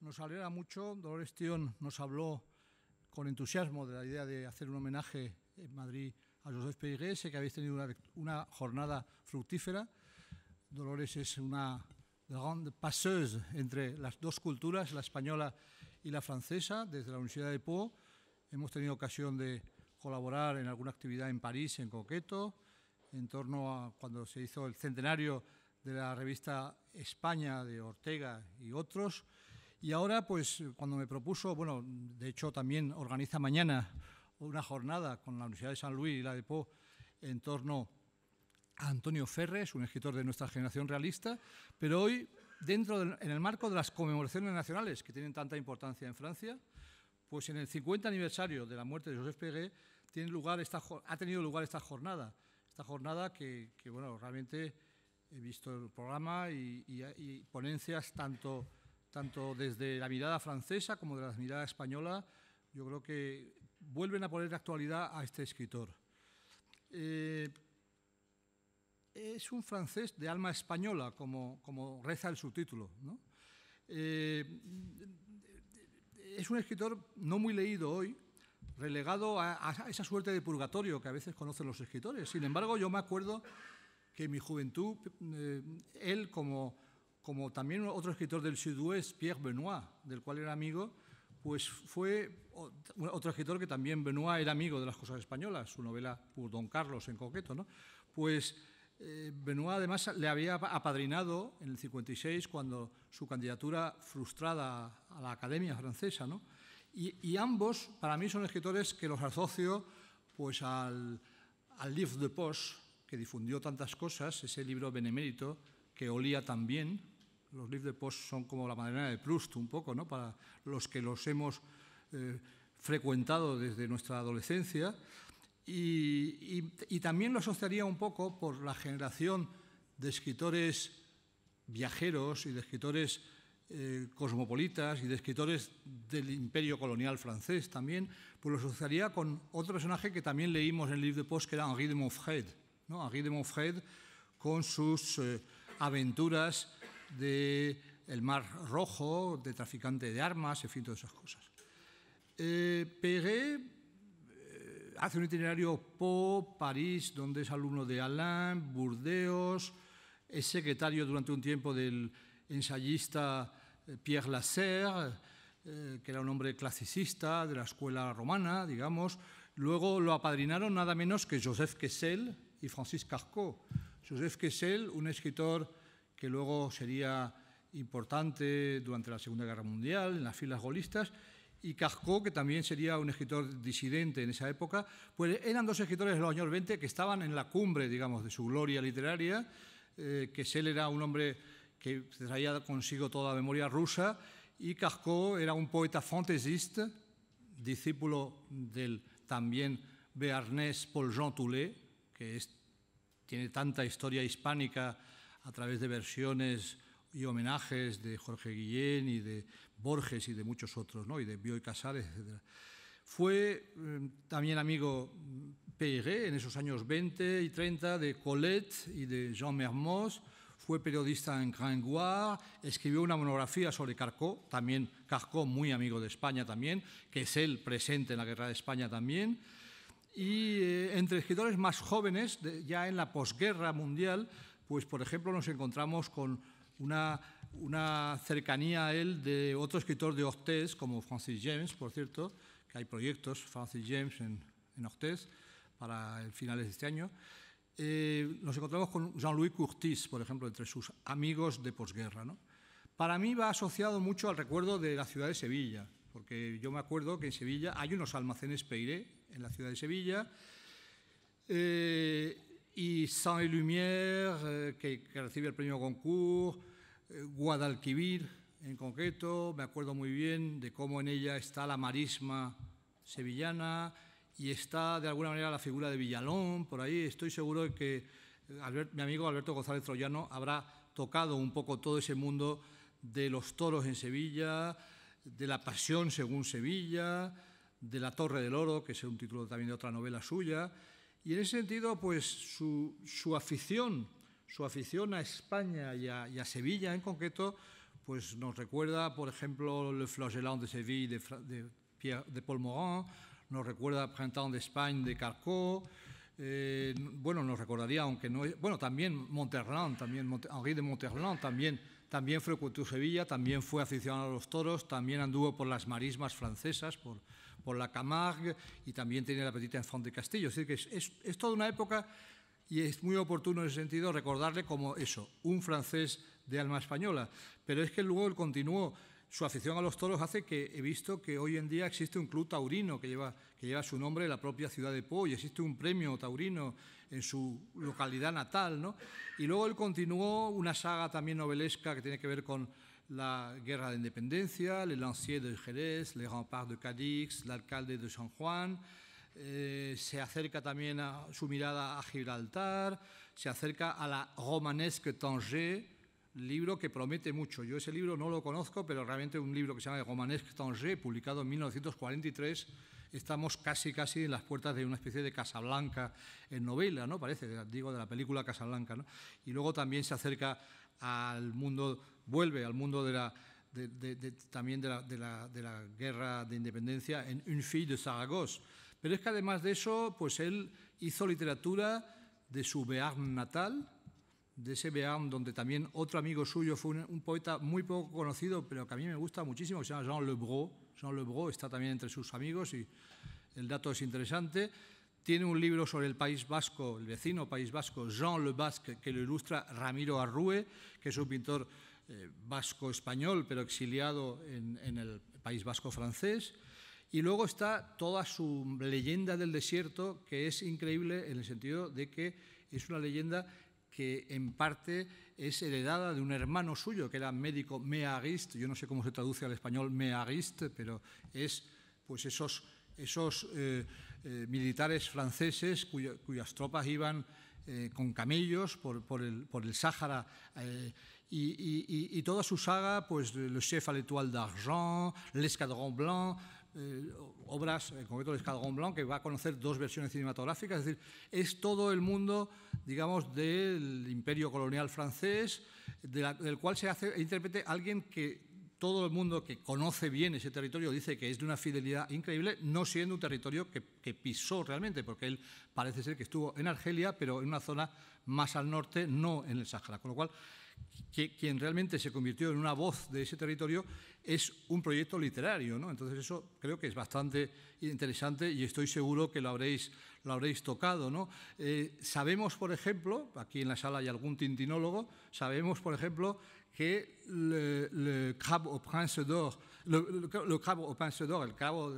nos alegra mucho. Dolores Tion nos habló con entusiasmo de la idea de hacer un homenaje en Madrid a los dos Sé que habéis tenido una, jornada fructífera. Dolores es una grande passeuse entre las dos culturas, la española y la francesa, desde la Universidad de Pau. Hemos tenido ocasión de colaborar en alguna actividad en París, en Coqueto, en torno a cuando se hizo el centenario de la revista España de Ortega y otros. Y ahora, pues, cuando me propuso, bueno, de hecho también organiza mañana una jornada con la Universidad de San Luis y la de en torno a Antonio Ferres, un escritor de nuestra generación realista, pero hoy, dentro en el marco de las conmemoraciones nacionales que tienen tanta importancia en Francia, pues en el 50 aniversario de la muerte de José pere, tiene lugar esta, ha tenido lugar esta jornada, esta jornada que, que bueno, realmente he visto el programa y, ponencias tanto, tanto desde la mirada francesa como de la mirada española, yo creo que vuelven a poner actualidad a este escritor. Eh, es un francés de alma española, como, reza el subtítulo. Eh, es un escritor no muy leído hoy, relegado a, esa suerte de purgatorio que a veces conocen los escritores. Sin embargo, yo me acuerdo que en mi juventud, eh, él como, como también otro escritor del sud Pierre Benoit, del cual era amigo, pues fue otro escritor que también Benoit era amigo de las cosas españolas, su novela por Don Carlos en concreto, ¿no? Pues eh, Benoit además le había apadrinado en el 56 cuando su candidatura frustrada a la Academia Francesa, ¿no? Y, ambos, para mí, son escritores que los asocio pues al, al Livre de Poche, que difundió tantas cosas, ese libro benemérito que olía también Los libros de Post son como la madrina de Proust, un poco, ¿no? Para los que los hemos eh, frecuentado desde nuestra adolescencia. Y, también lo asociaría un poco por la generación de escritores viajeros y de escritores eh, cosmopolitas y de escritores del imperio colonial francés también, pues lo asociaría con otro personaje que también leímos en el libro de Post, que era Henri de Montfred, ¿no? de monfred con sus eh, aventuras de el Mar Rojo, de traficante de armas, en fin, todas esas cosas. Eh, eh hace un itinerario por París, donde es alumno de Alain, Burdeos, es secretario durante un tiempo del ensayista eh, Pierre Lasserre, que era un hombre clasicista de la escuela romana, digamos. Luego lo apadrinaron nada menos que Joseph Kessel, y Francis Carcot. Joseph Kessel, un escritor que luego sería importante durante la Segunda Guerra Mundial, en las filas golistas, y Carco, que también sería un escritor disidente en esa época, pues eran dos escritores de los años 20 que estaban en la cumbre, digamos, de su gloria literaria, eh, Kessel era un hombre que traía consigo toda la memoria rusa, y Carco era un poeta fantaisiste, discípulo del también Béarnés Paul Jean Toulet, tiene tanta historia hispánica a través de versiones y homenajes de Jorge Guillén y de Borges y de muchos otros, ¿no? y de Bioy Casares, etc. Fue mm, también amigo mm, Perret en esos años 20 y 30 de Colette y de Jean Mermoz, fue periodista en Gringoire, escribió una monografía sobre Carcó, también Carcó, muy amigo de España también, que es él presente en la Guerra de España también, y eh, entre escritores más jóvenes, ya en la posguerra mundial, pues por ejemplo nos encontramos con una, cercanía a él de otro escritor de Ortez, como Francis James, por cierto, que hay proyectos, Francis James en, en para para finales de este año. Eh, nos encontramos con Jean-Louis Curtis, por ejemplo, entre sus amigos de posguerra. ¿no? Para mí va asociado mucho al recuerdo de la ciudad de Sevilla, porque yo me acuerdo que en Sevilla hay unos almacenes Peiré, en la ciudad de Sevilla. Eh, y Saint Lumière, eh, que, recibe el premio Goncourt, eh, Guadalquivir en concreto, me acuerdo muy bien de cómo en ella está la marisma sevillana y está de alguna manera la figura de Villalón por ahí. Estoy seguro de que mi amigo Alberto González Troyano habrá tocado un poco todo ese mundo de los toros en Sevilla, de la pasión según Sevilla, de La Torre del Oro, que es un título también de otra novela suya, y en ese sentido, pues su, afición, su afición a España y a, Sevilla en concreto, pues nos recuerda, por ejemplo, Le Flagellant de Seville de, de, Pierre, Paul Morin, nos recuerda Printemps d'Espagne de Carcot, eh, bueno, nos recordaría, aunque no bueno, también Monterland, también Henri de Monterland, también, también frecuentó Sevilla, también fue aficionado a los toros, también anduvo por las marismas francesas, por, por la Camargue y también tiene la Petite Enfant de Castillo. Es decir, que es, es, toda una época y es muy oportuno en ese sentido recordarle como eso, un francés de alma española. Pero es que luego él continuó. Su afición a los toros hace que he visto que hoy en día existe un club taurino que lleva, que lleva su nombre en la propia ciudad de Po y existe un premio taurino en su localidad natal. ¿no? Y luego él continuó una saga también novelesca que tiene que ver con la guerra de independencia, les lanciers de Jerez, les remparts de Cadix, el alcalde de San Juan. Eh, se acerca también a, su mirada a Gibraltar, se acerca a la romanesque Tanger, libro que promete mucho. Yo ese libro no lo conozco, pero realmente un libro que se llama Romanesque Tanger, publicado en 1943, estamos casi, casi en las puertas de una especie de Casablanca en novela, ¿no? Parece, digo, de la película Casablanca, ¿no? Y luego también se acerca al mundo, vuelve al mundo de la, también de la, guerra de independencia en Un fille de Zaragoza. Pero es que además de eso, pues él hizo literatura de su Bearn natal, de ese Bearn donde también otro amigo suyo fue un, poeta muy poco conocido, pero que a mí me gusta muchísimo, que se llama Jean Lebro. Jean Lebro está también entre sus amigos y el dato es interesante. Tiene un libro sobre el País Vasco, el vecino País Vasco, Jean Le Basque, que lo ilustra Ramiro Arrue, que es un pintor eh, vasco-español, pero exiliado en, el País Vasco francés. Y luego está toda su leyenda del desierto, que es increíble en el sentido de que es una leyenda que en parte es heredada de un hermano suyo, que era médico meagist, yo no sé cómo se traduce al español meagist, pero es pues esos, esos eh, eh, militares franceses cuyas tropas iban eh, con camellos por, el, Sáhara eh, y, toda su saga, pues Le Chef à l'Étoile d'Argent, L'Escadron Blanc, obras, en concreto L'Escadron Blanc, que va a conocer dos versiones cinematográficas, es decir, es todo el mundo, digamos, del imperio colonial francés, del cual se hace e intérprete alguien que todo el mundo que conoce bien ese territorio dice que es de una fidelidad increíble, no siendo un territorio que, pisó realmente, porque él parece ser que estuvo en Argelia, pero en una zona más al norte, no en el Sahara. Con lo cual, quien realmente se convirtió en una voz de ese territorio es un proyecto literario. ¿no? Entonces eso creo que es bastante interesante y estoy seguro que lo habréis, habréis tocado. ¿no? Eh, sabemos, por ejemplo, aquí en la sala hay algún tintinólogo, sabemos, por ejemplo, que el le crabe au prince d'or, le, le, d'or, el, cabo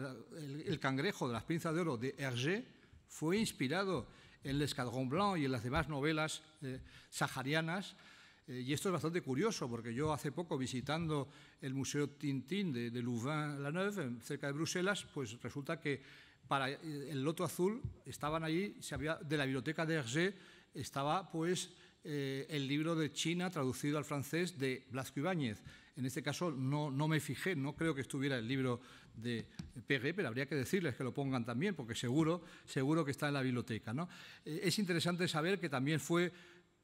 el, cangrejo de las pinzas de oro de Hergé, fue inspirado en El Escadrón Blanc y en las demás novelas eh, saharianas. Eh, y esto es bastante curioso, porque yo hace poco, visitando el Museo Tintín de, Louvain-la-Neuve, cerca de Bruselas, pues resulta que para eh, el Loto Azul estaban allí, se había, de la biblioteca de Hergé, estaba pues eh, el libro de China traducido al francés de Blasco Ibáñez. En este caso no, no me fijé, no creo que estuviera el libro de Pérez, pero habría que decirles que lo pongan también, porque seguro, seguro que está en la biblioteca. ¿no? Eh, es interesante saber que también fue,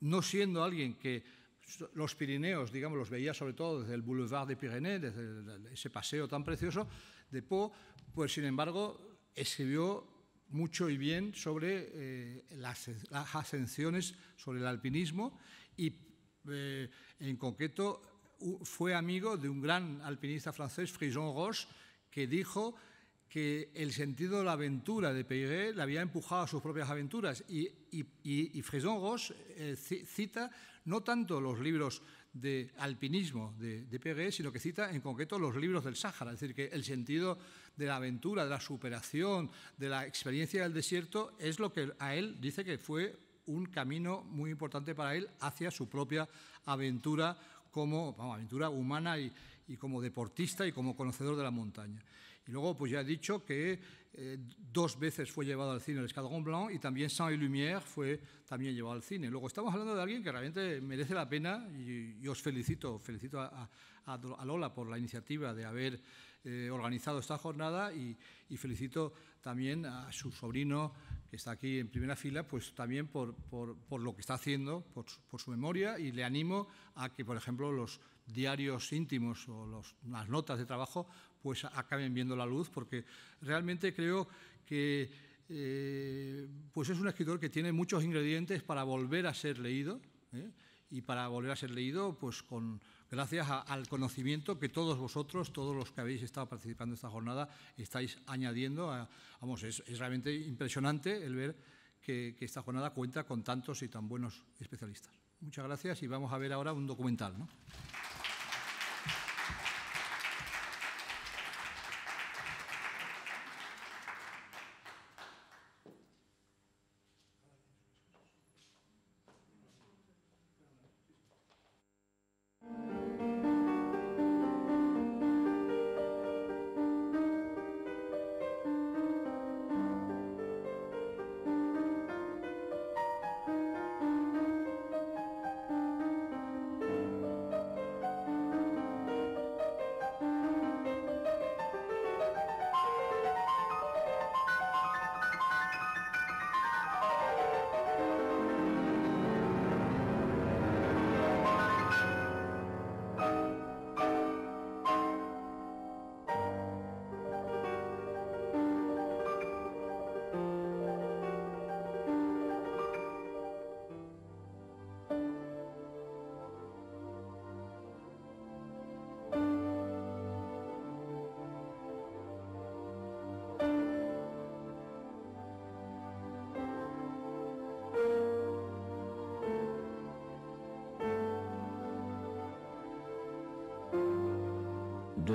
no siendo alguien que los Pirineos, digamos, los veía sobre todo desde el Boulevard de Pyrénées, desde ese paseo tan precioso de po, pues sin embargo escribió mucho y bien sobre eh, las, ascensiones, sobre el alpinismo y eh, en concreto fue amigo de un gran alpinista francés, Frison Roche, que dijo que el sentido de la aventura de Peyret le había empujado a sus propias aventuras. Y, y, Frison Roche eh, cita no tanto los libros de alpinismo de, de sino que cita en concreto los libros del Sáhara, es decir, que el sentido de la aventura, de la superación, de la experiencia del desierto, es lo que a él dice que fue un camino muy importante para él hacia su propia aventura como vamos, aventura humana y, como deportista y como conocedor de la montaña. Y luego, pues ya he dicho que eh, dos veces fue llevado al cine el Escadrón Blanc y también Saint fue también llevado al cine. Luego estamos hablando de alguien que realmente merece la pena y, os felicito, felicito a Lola por la iniciativa de haber eh, organizado esta jornada y, felicito también a su sobrino, que está aquí en primera fila, pues también por, lo que está haciendo, por su, memoria, y le animo a que, por ejemplo, los diarios íntimos o las notas de trabajo pues acaben viendo la luz, porque realmente creo que eh, pues es un escritor que tiene muchos ingredientes para volver a ser leído. ¿eh? y para volver a ser leído pues con, gracias al conocimiento que todos vosotros, todos los que habéis estado participando en esta jornada, estáis añadiendo. vamos, es, realmente impresionante el ver que, esta jornada cuenta con tantos y tan buenos especialistas. Muchas gracias y vamos a ver ahora un documental. ¿no?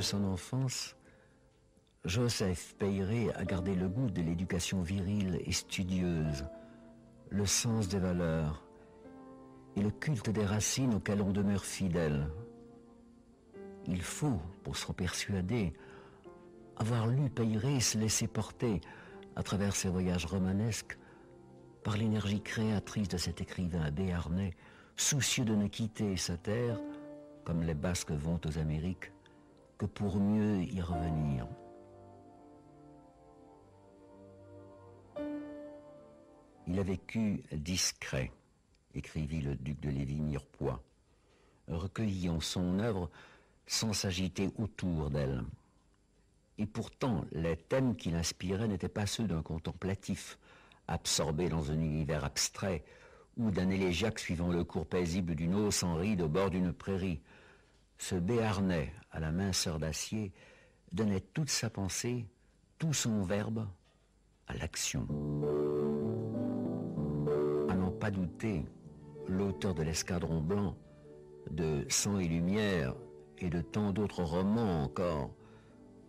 son enfance, Joseph Peyret a gardé le goût de l'éducation virile et studieuse, le sens des valeurs et le culte des racines auxquelles on demeure fidèle. Il faut, pour s'en persuader, avoir lu et se laisser porter, à travers ses voyages romanesques, par l'énergie créatrice de cet écrivain béarnais, soucieux de ne quitter sa terre, comme les Basques vont aux Amériques, que pour mieux y revenir. Il a vécu discret, écrivit le duc de Lévis Mirepoix, en son œuvre sans s'agiter autour d'elle. Et pourtant, les thèmes qu'il inspirait n'étaient pas ceux d'un contemplatif, absorbé dans un univers abstrait, ou d'un élégiaque suivant le cours paisible d'une eau sans ride au bord d'une prairie ce béarnais à la minceur d'acier donnait toute sa pensée, tout son verbe à l'action. À n'en pas douter, l'auteur de l'Escadron Blanc, de Sang et Lumière et de tant d'autres romans encore,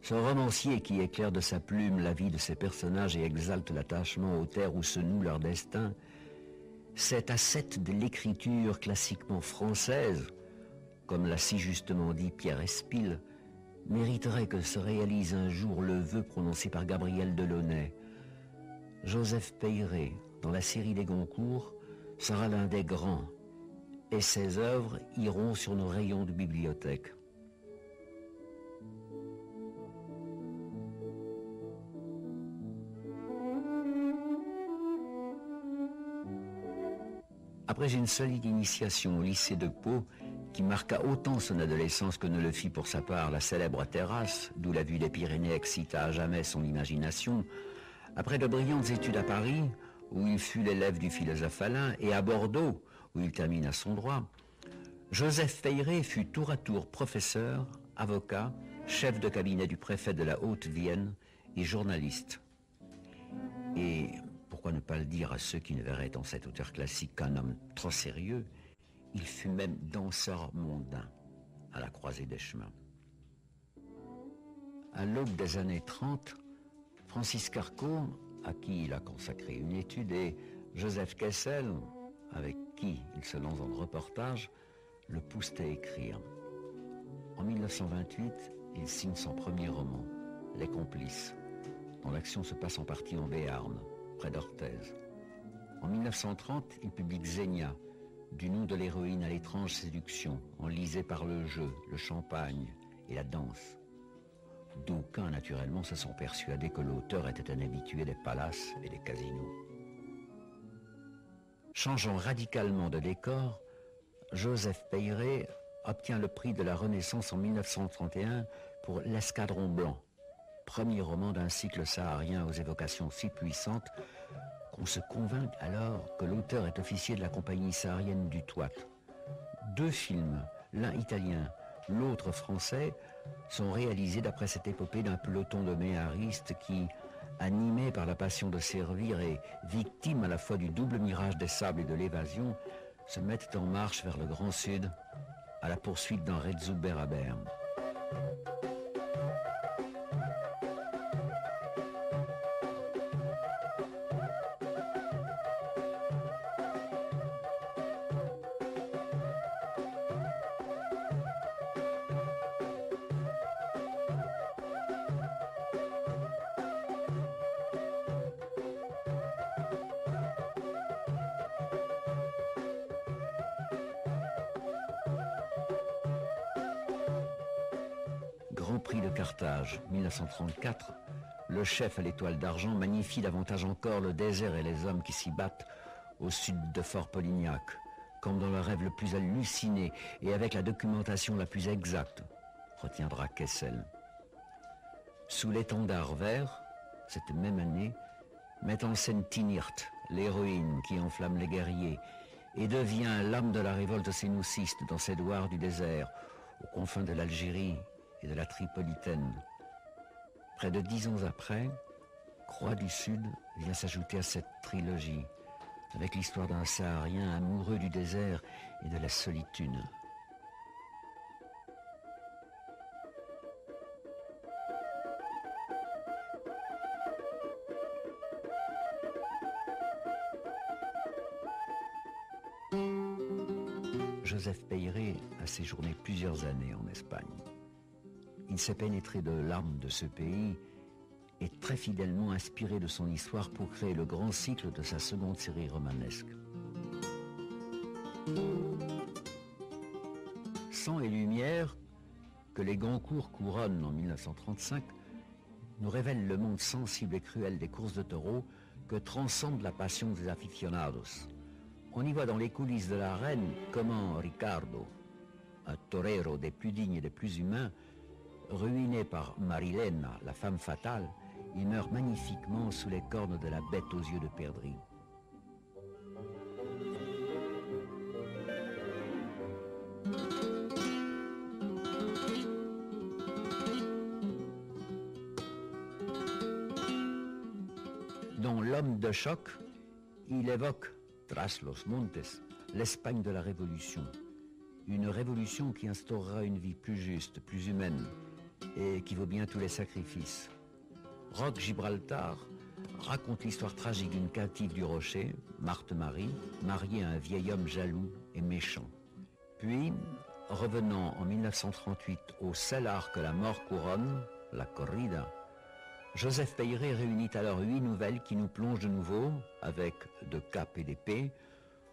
ce romancier qui éclaire de sa plume la vie de ses personnages et exalte l'attachement aux terres où se noue leur destin, cet ascète de l'écriture classiquement française, comme l'a si justement dit Pierre Espil, mériterait que se réalise un jour le vœu prononcé par Gabriel Delaunay. Joseph Peyret, dans la série des Goncourt, sera l'un des grands, et ses œuvres iront sur nos rayons de bibliothèque. Après une solide initiation au lycée de Pau, qui marqua autant son adolescence que ne le fit pour sa part la célèbre terrasse, d'où la vue des Pyrénées excita à jamais son imagination, après de brillantes études à Paris, où il fut l'élève du philosophe Alain, et à Bordeaux, où il termina son droit, Joseph Peyré fut tour à tour professeur, avocat, chef de cabinet du préfet de la Haute-Vienne et journaliste. Et pourquoi ne pas le dire à ceux qui ne verraient en cet auteur classique qu'un homme trop sérieux il fut même danseur mondain à la croisée des chemins. À l'aube des années 30, Francis Carco, à qui il a consacré une étude, et Joseph Kessel, avec qui il se lance dans le reportage, le poussent à écrire. En 1928, il signe son premier roman, Les Complices, dont l'action se passe en partie en Béarn, près d'Orthez. En 1930, il publie Xenia, du nom de l'héroïne à l'étrange séduction, enlisée par le jeu, le champagne et la danse. D'aucuns, naturellement, se sont persuadés que l'auteur était un habitué des palaces et des casinos. Changeant radicalement de décor, Joseph Peyret obtient le prix de la Renaissance en 1931 pour L'Escadron Blanc, premier roman d'un cycle saharien aux évocations si puissantes on se convainc alors que l'auteur est officier de la compagnie saharienne du Toit. Deux films, l'un italien, l'autre français, sont réalisés d'après cette épopée d'un peloton de méharistes qui, animés par la passion de servir et victimes à la fois du double mirage des sables et de l'évasion, se mettent en marche vers le Grand Sud à la poursuite d'un à le chef à l'étoile d'argent magnifie davantage encore le désert et les hommes qui s'y battent au sud de Fort Polignac, comme dans le rêve le plus halluciné et avec la documentation la plus exacte, retiendra Kessel. Sous l'étendard vert, cette même année, met en scène Tinirt, l'héroïne qui enflamme les guerriers, et devient l'âme de la révolte sénoussiste dans ses douars du désert, aux confins de l'Algérie et de la Tripolitaine. Près de dix ans après, Croix du Sud vient s'ajouter à cette trilogie, avec l'histoire d'un Saharien amoureux du désert et de la solitude. Joseph Peyret a séjourné plusieurs années en Espagne. Il s'est pénétré de l'âme de ce pays et très fidèlement inspiré de son histoire pour créer le grand cycle de sa seconde série romanesque. Sang et lumière, que les cours couronnent en 1935, nous révèle le monde sensible et cruel des courses de taureaux que transcende la passion des aficionados. On y voit dans les coulisses de la reine comment Ricardo, un torero des plus dignes et des plus humains, Ruiné par Marilena, la femme fatale, il meurt magnifiquement sous les cornes de la bête aux yeux de perdrix. Dans L'homme de choc, il évoque, tras los montes, l'Espagne de la Révolution. Une révolution qui instaurera une vie plus juste, plus humaine, et qui vaut bien tous les sacrifices. Rock Gibraltar raconte l'histoire tragique d'une captive du rocher, Marthe Marie, mariée à un vieil homme jaloux et méchant. Puis, revenant en 1938 au salar que la mort couronne, la corrida, Joseph Peyret réunit alors huit nouvelles qui nous plongent de nouveau, avec de cap et d'épée,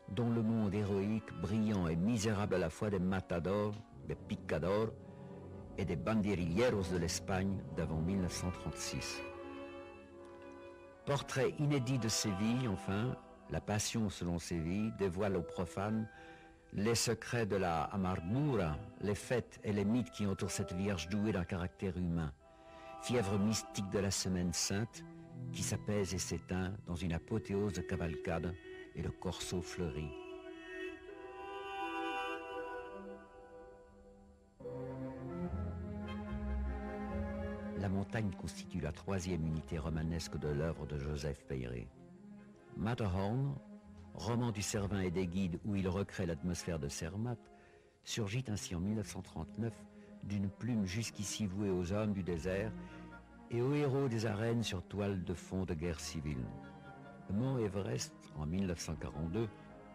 dans le monde héroïque, brillant et misérable à la fois des matadors, des picadors, et des Banderilleros de l'Espagne d'avant 1936. Portrait inédit de Séville, enfin, la passion selon Séville dévoile aux profanes les secrets de la amargura, les fêtes et les mythes qui entourent cette Vierge douée d'un caractère humain, fièvre mystique de la Semaine Sainte qui s'apaise et s'éteint dans une apothéose de cavalcade et le corso fleuri. montagne constitue la troisième unité romanesque de l'œuvre de Joseph Peyré. Matterhorn, roman du Servin et des guides où il recrée l'atmosphère de Sermat, surgit ainsi en 1939 d'une plume jusqu'ici vouée aux hommes du désert et aux héros des arènes sur toile de fond de guerre civile. Mont Everest, en 1942,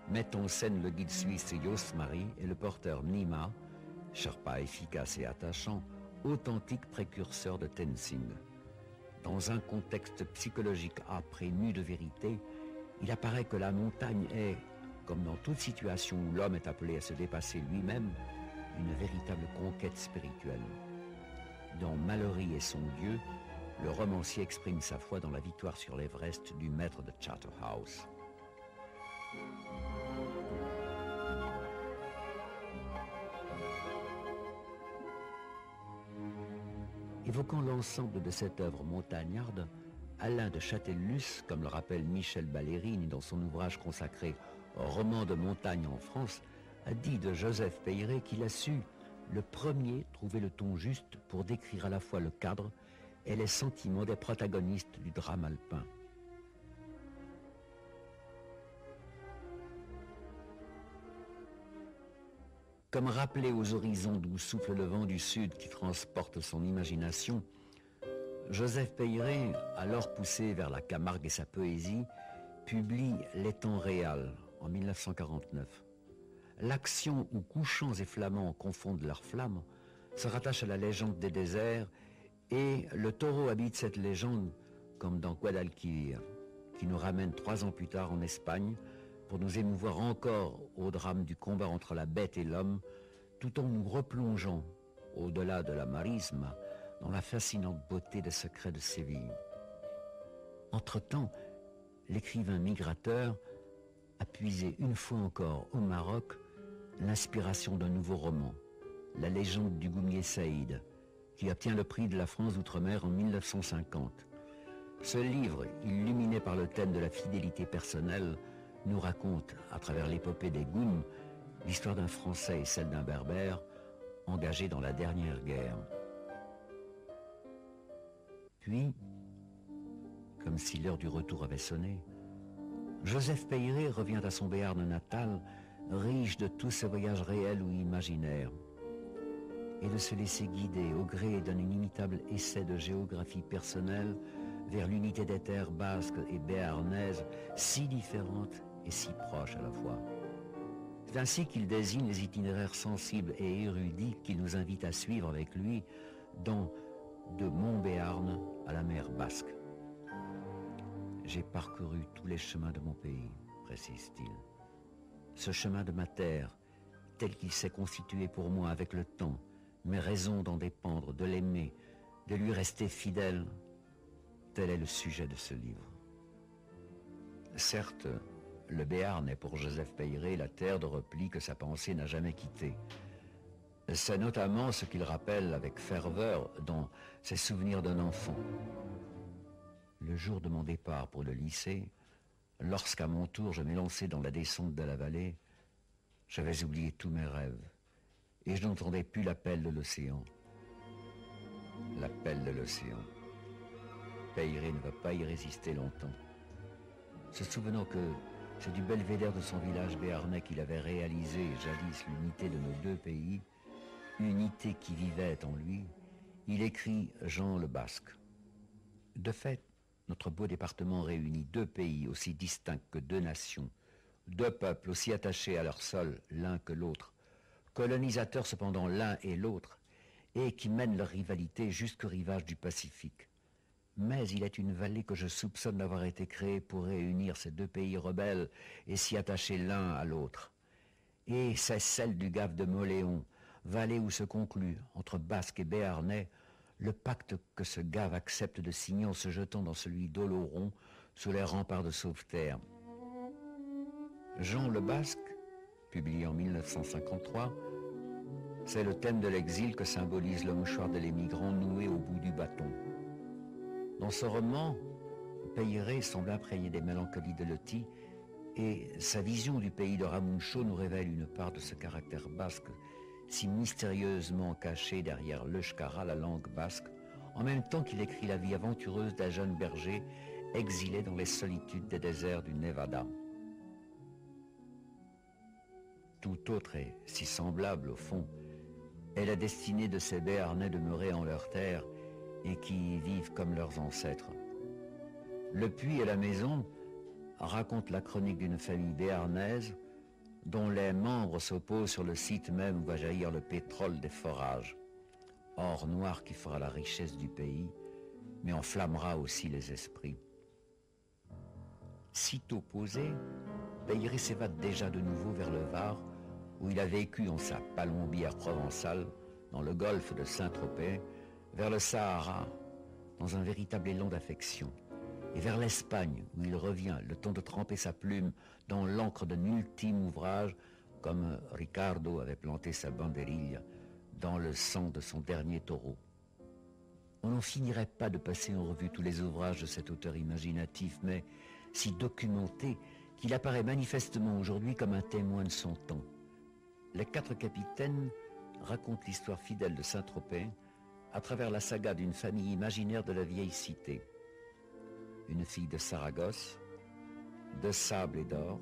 met en scène le guide suisse Jos Marie et le porteur Nima, Sherpa efficace et attachant, authentique précurseur de Tenzin. Dans un contexte psychologique après nu de vérité, il apparaît que la montagne est, comme dans toute situation où l'homme est appelé à se dépasser lui-même, une véritable conquête spirituelle. Dans Mallory et son Dieu, le romancier exprime sa foi dans la victoire sur l'Everest du maître de Charterhouse. Évoquant l'ensemble de cette œuvre montagnarde, Alain de Châtellus, comme le rappelle Michel Ballerini dans son ouvrage consacré au roman de montagne en France, a dit de Joseph Peyret qu'il a su, le premier, trouver le ton juste pour décrire à la fois le cadre et les sentiments des protagonistes du drame alpin. comme rappelé aux horizons d'où souffle le vent du sud qui transporte son imagination, Joseph Peyret, alors poussé vers la Camargue et sa poésie, publie Les temps réels en 1949. L'action où couchants et flamands confondent leurs flammes se rattache à la légende des déserts et le taureau habite cette légende comme dans Guadalquivir, qui nous ramène trois ans plus tard en Espagne pour nous émouvoir encore au drame du combat entre la bête et l'homme, tout en nous replongeant, au-delà de la marisme, dans la fascinante beauté des secrets de Séville. Entre-temps, l'écrivain migrateur a puisé une fois encore au Maroc l'inspiration d'un nouveau roman, La légende du goumier Saïd, qui obtient le prix de la France d'outre-mer en 1950. Ce livre, illuminé par le thème de la fidélité personnelle, nous raconte, à travers l'épopée des Goums, l'histoire d'un Français et celle d'un Berbère engagés dans la dernière guerre. Puis, comme si l'heure du retour avait sonné, Joseph Peyré revient à son Béarn natal, riche de tous ses voyages réels ou imaginaires, et de se laisser guider au gré d'un inimitable essai de géographie personnelle vers l'unité des terres basques et béarnaises si différentes si proche à la fois. C'est ainsi qu'il désigne les itinéraires sensibles et érudits qu'il nous invite à suivre avec lui dans de Montbéarn à la mer Basque. J'ai parcouru tous les chemins de mon pays, précise-t-il. Ce chemin de ma terre, tel qu'il s'est constitué pour moi avec le temps, mes raisons d'en dépendre, de l'aimer, de lui rester fidèle, tel est le sujet de ce livre. Certes, le Béarn est pour Joseph Peyret la terre de repli que sa pensée n'a jamais quittée. C'est notamment ce qu'il rappelle avec ferveur dans ses souvenirs d'un enfant. Le jour de mon départ pour le lycée, lorsqu'à mon tour je m'élançais dans la descente de la vallée, j'avais oublié tous mes rêves et je n'entendais plus l'appel de l'océan. L'appel de l'océan. Peyret ne va pas y résister longtemps. Se souvenant que c'est du belvédère de son village béarnais qu'il avait réalisé jadis l'unité de nos deux pays, unité qui vivait en lui, il écrit Jean le Basque. De fait, notre beau département réunit deux pays aussi distincts que deux nations, deux peuples aussi attachés à leur sol l'un que l'autre, colonisateurs cependant l'un et l'autre, et qui mènent leur rivalité jusqu'au rivage du Pacifique mais il est une vallée que je soupçonne d'avoir été créée pour réunir ces deux pays rebelles et s'y attacher l'un à l'autre. Et c'est celle du gave de Moléon, vallée où se conclut, entre Basque et Béarnais, le pacte que ce gave accepte de signer en se jetant dans celui d'Oloron, sous les remparts de Sauveterre. Jean le Basque, publié en 1953, c'est le thème de l'exil que symbolise le mouchoir de l'émigrant noué au bout du bâton. Dans ce roman, Peyret semble imprégné des mélancolies de Loti et sa vision du pays de Ramuncho nous révèle une part de ce caractère basque si mystérieusement caché derrière Shkara, la langue basque, en même temps qu'il écrit la vie aventureuse d'un jeune berger exilé dans les solitudes des déserts du Nevada. Tout autre est si semblable au fond est la destinée de ces béarnais demeurés en leur terre et qui vivent comme leurs ancêtres. Le puits et la maison racontent la chronique d'une famille béarnaise dont les membres s'opposent sur le site même où va jaillir le pétrole des forages. Or noir qui fera la richesse du pays, mais enflammera aussi les esprits. Sitôt posé, Bayri s'évade déjà de nouveau vers le Var, où il a vécu en sa palombière provençale, dans le golfe de Saint-Tropez, vers le Sahara, dans un véritable élan d'affection, et vers l'Espagne, où il revient, le temps de tremper sa plume dans l'encre d'un ultime ouvrage, comme Ricardo avait planté sa banderille dans le sang de son dernier taureau. On n'en finirait pas de passer en revue tous les ouvrages de cet auteur imaginatif, mais si documenté qu'il apparaît manifestement aujourd'hui comme un témoin de son temps. Les quatre capitaines racontent l'histoire fidèle de Saint-Tropez, à travers la saga d'une famille imaginaire de la vieille cité. Une fille de Saragosse, de sable et d'or,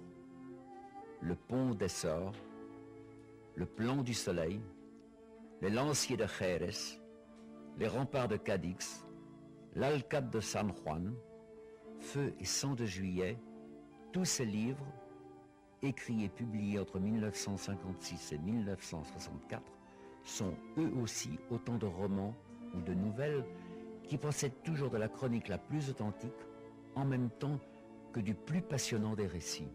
le pont des sorts le plan du soleil, les lanciers de Jerez, les remparts de Cadix, l'Alcade de San Juan, Feu et sang de juillet, tous ces livres, écrits et publiés entre 1956 et 1964, sont eux aussi autant de romans ou de nouvelles qui possèdent toujours de la chronique la plus authentique en même temps que du plus passionnant des récits.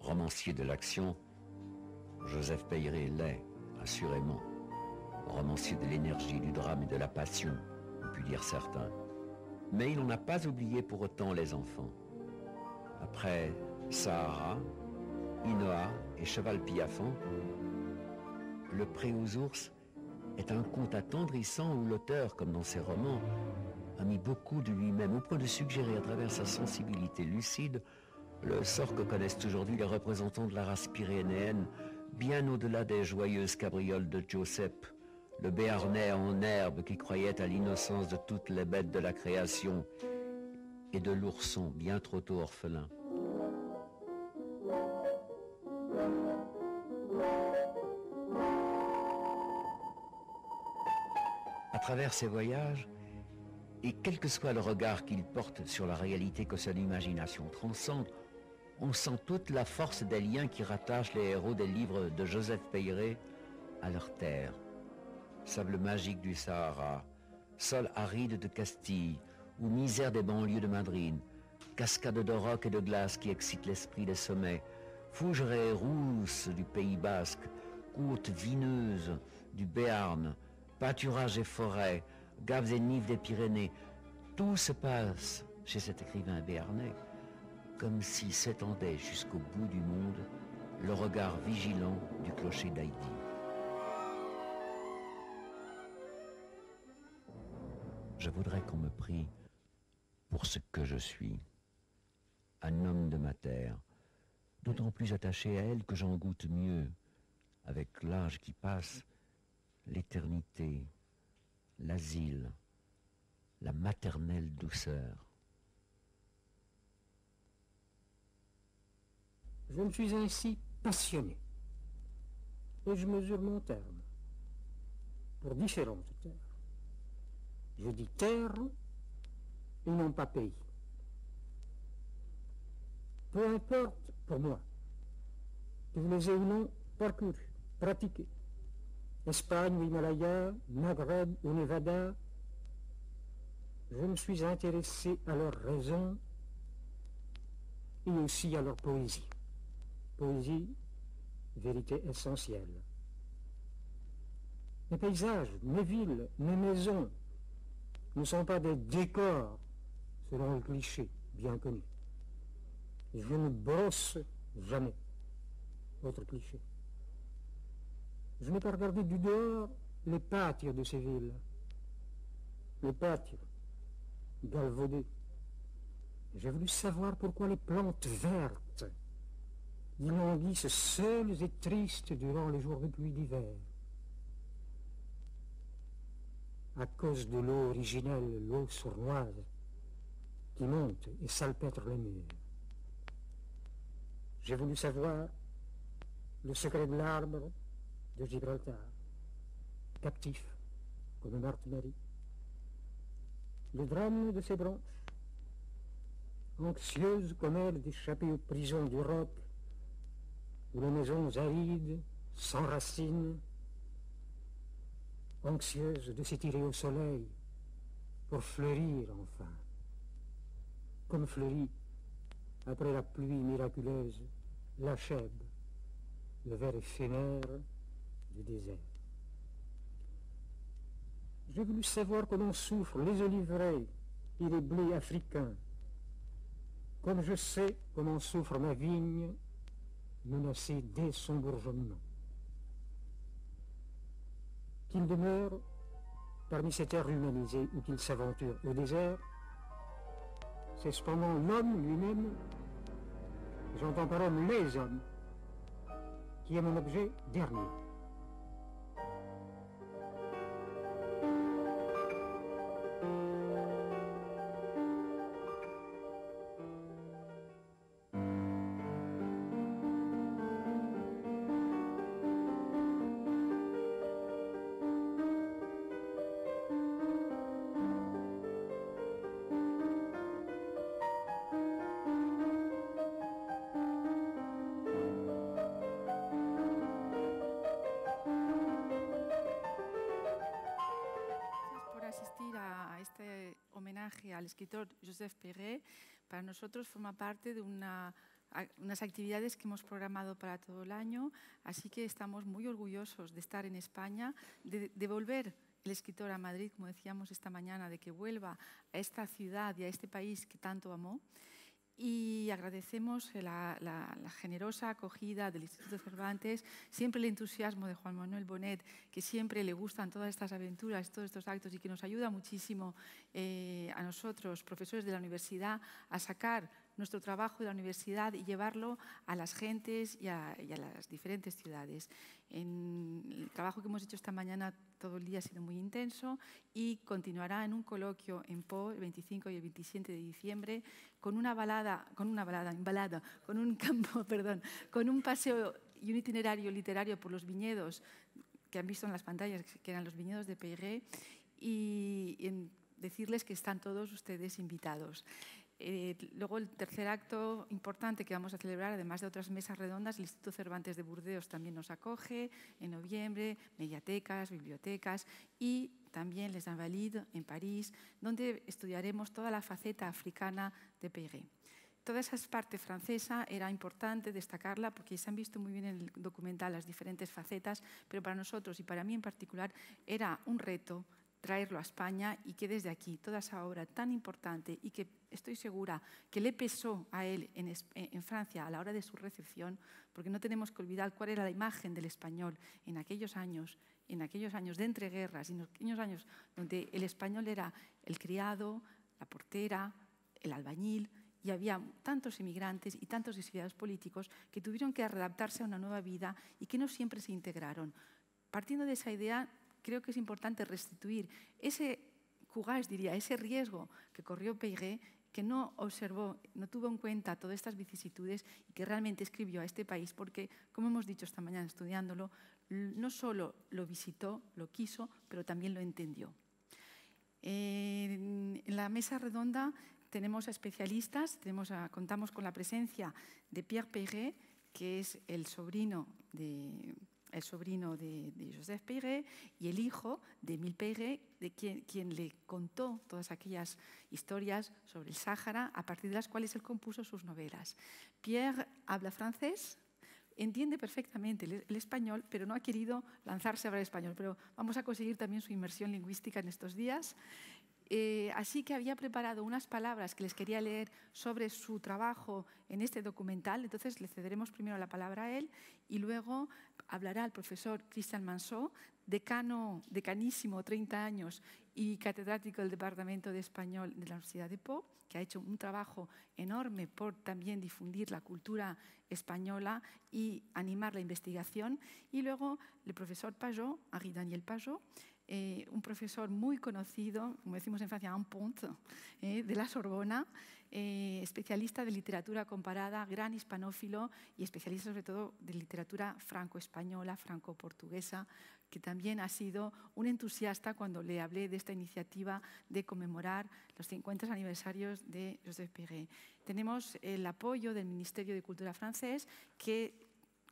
Romancier de l'action, Joseph Peyret l'est, assurément. Romancier de l'énergie, du drame et de la passion, on peut dire certains. Mais il n'en a pas oublié pour autant les enfants. Après Sahara, Inoa et Cheval Piafant, le pré aux ours est un conte attendrissant où l'auteur, comme dans ses romans, a mis beaucoup de lui-même au point de suggérer à travers sa sensibilité lucide le sort que connaissent aujourd'hui les représentants de la race pyrénéenne, bien au-delà des joyeuses cabrioles de Joseph, le béarnais en herbe qui croyait à l'innocence de toutes les bêtes de la création, et de l'ourson bien trop tôt orphelin. à travers ses voyages, et quel que soit le regard qu'il porte sur la réalité que son imagination transcende, on sent toute la force des liens qui rattachent les héros des livres de Joseph Peyret à leur terre. Sable magique du Sahara, sol aride de Castille, ou misère des banlieues de Madrid, cascade de roc et de glace qui excitent l'esprit des sommets, fougeraies rousses du Pays basque, côte vineuse du Béarn, pâturages et forêts, gaves et nives des Pyrénées, tout se passe chez cet écrivain béarnais comme s'il s'étendait jusqu'au bout du monde le regard vigilant du clocher d'Haïti. Je voudrais qu'on me prie pour ce que je suis, un homme de ma terre, d'autant plus attaché à elle que j'en goûte mieux avec l'âge qui passe, l'éternité, l'asile, la maternelle douceur. Je me suis ainsi passionné et je mesure mon terme pour différentes terres. Je dis terre et non pas pays. Peu importe pour moi que vous les ayez ou non parcourus, pratiqués, Espagne, Himalaya, Maghreb ou Nevada, je me suis intéressé à leur raison et aussi à leur poésie. Poésie, vérité essentielle. Mes paysages, mes villes, mes maisons ne sont pas des décors, selon le cliché bien connu. Je ne brosse jamais. Autre cliché. Je n'ai pas regardé du dehors les pâtures de ces villes. Les pâtures galvaudées. J'ai voulu savoir pourquoi les plantes vertes y languissent seules et tristes durant les jours de pluie d'hiver. À cause de l'eau originelle, l'eau sournoise, qui monte et salpêtre les murs. J'ai voulu savoir le secret de l'arbre de Gibraltar, captif comme Marthe-Marie. Le drame de ses branches, anxieuse comme elle d'échapper aux prisons d'Europe, où les maisons arides, sans racines, anxieuse de s'étirer au soleil pour fleurir enfin, comme fleurit, après la pluie miraculeuse, la chèvre, le ver éphémère du désert. J'ai voulu savoir comment souffrent les oliveraies et les blés africains, comme je sais comment souffre ma vigne menacée dès son bourgeonnement. Qu'il demeure parmi ces terres humanisées ou qu'il s'aventure au désert, c'est cependant l'homme lui-même, j'entends par homme les hommes, qui est mon objet dernier. El escritor Joseph Perret, para nosotros forma parte de unas actividades que hemos programado para todo el año, así que estamos muy orgullosos de estar en España, de, de volver el escritor a Madrid, como decíamos esta mañana, de que vuelva a esta ciudad y a este país que tanto amó y agradecemos la, generosa acogida del Instituto Cervantes, siempre el entusiasmo de Juan Manuel Bonet, que siempre le gustan todas estas aventuras, todos estos actos y que nos ayuda muchísimo eh, a nosotros, profesores de la universidad, a sacar nuestro trabajo de la universidad y llevarlo a las gentes y a, las diferentes ciudades. En el trabajo que hemos hecho esta mañana todo el día ha sido muy intenso y continuará en un coloquio en Po el 25 y el 27 de diciembre con una balada, con una balada, balada, con un campo, perdón, con un paseo y un itinerario literario por los viñedos que han visto en las pantallas, que eran los viñedos de Peiré, y, en, decirles que están todos ustedes invitados. Eh, luego el tercer acto importante que vamos a celebrar, además de otras mesas redondas, el Instituto Cervantes de Burdeos también nos acoge en noviembre, mediatecas, bibliotecas y también Les Invalides en París, donde estudiaremos toda la faceta africana de Pérez. Toda esa parte francesa era importante destacarla porque se han visto muy bien en el documental las diferentes facetas, pero para nosotros y para mí en particular era un reto traerlo a España y que desde aquí toda esa obra tan importante y que estoy segura que le pesó a él en, Francia a la hora de su recepción, porque no tenemos que olvidar cuál era la imagen del español en aquellos años, en aquellos años de entreguerras, en aquellos años donde el español era el criado, la portera, el albañil, y había tantos inmigrantes y tantos exiliados políticos que tuvieron que adaptarse a una nueva vida y que no siempre se integraron. Partiendo de esa idea, creo que es importante restituir ese diría, ese riesgo que corrió Peiré, que no observó, no tuvo en cuenta todas estas vicisitudes y que realmente escribió a este país porque, como hemos dicho esta mañana estudiándolo, no solo lo visitó, lo quiso, pero también lo entendió. En la mesa redonda tenemos a especialistas, tenemos contamos con la presencia de Pierre Peiré, que es el sobrino de, el sobrino de, Joseph Perret y el hijo de Emile Perret, de quien, quien le contó todas aquellas historias sobre el Sáhara, a partir de las cuales él compuso sus novelas. Pierre habla francés, entiende perfectamente el, español, pero no ha querido lanzarse a hablar español. Pero vamos a conseguir también su inmersión lingüística en estos días eh, así que había preparado unas palabras que les quería leer sobre su trabajo en este documental. Entonces le cederemos primero la palabra a él y luego hablará el profesor Cristian Manso, decano, decanísimo, 30 años y catedrático del Departamento de Español de la Universidad de Po, que ha hecho un trabajo enorme por también difundir la cultura española y animar la investigación. Y luego el profesor Pajot, Henri Daniel Pajot, eh, un profesor muy conocido, como decimos en Francia, un pont, eh, de la Sorbona, eh, especialista de literatura comparada, gran hispanófilo y especialista sobre todo de literatura franco-española, franco-portuguesa, que también ha sido un entusiasta cuando le hablé de esta iniciativa de conmemorar los 50 aniversarios de José Pérez. Tenemos el apoyo del Ministerio de Cultura francés que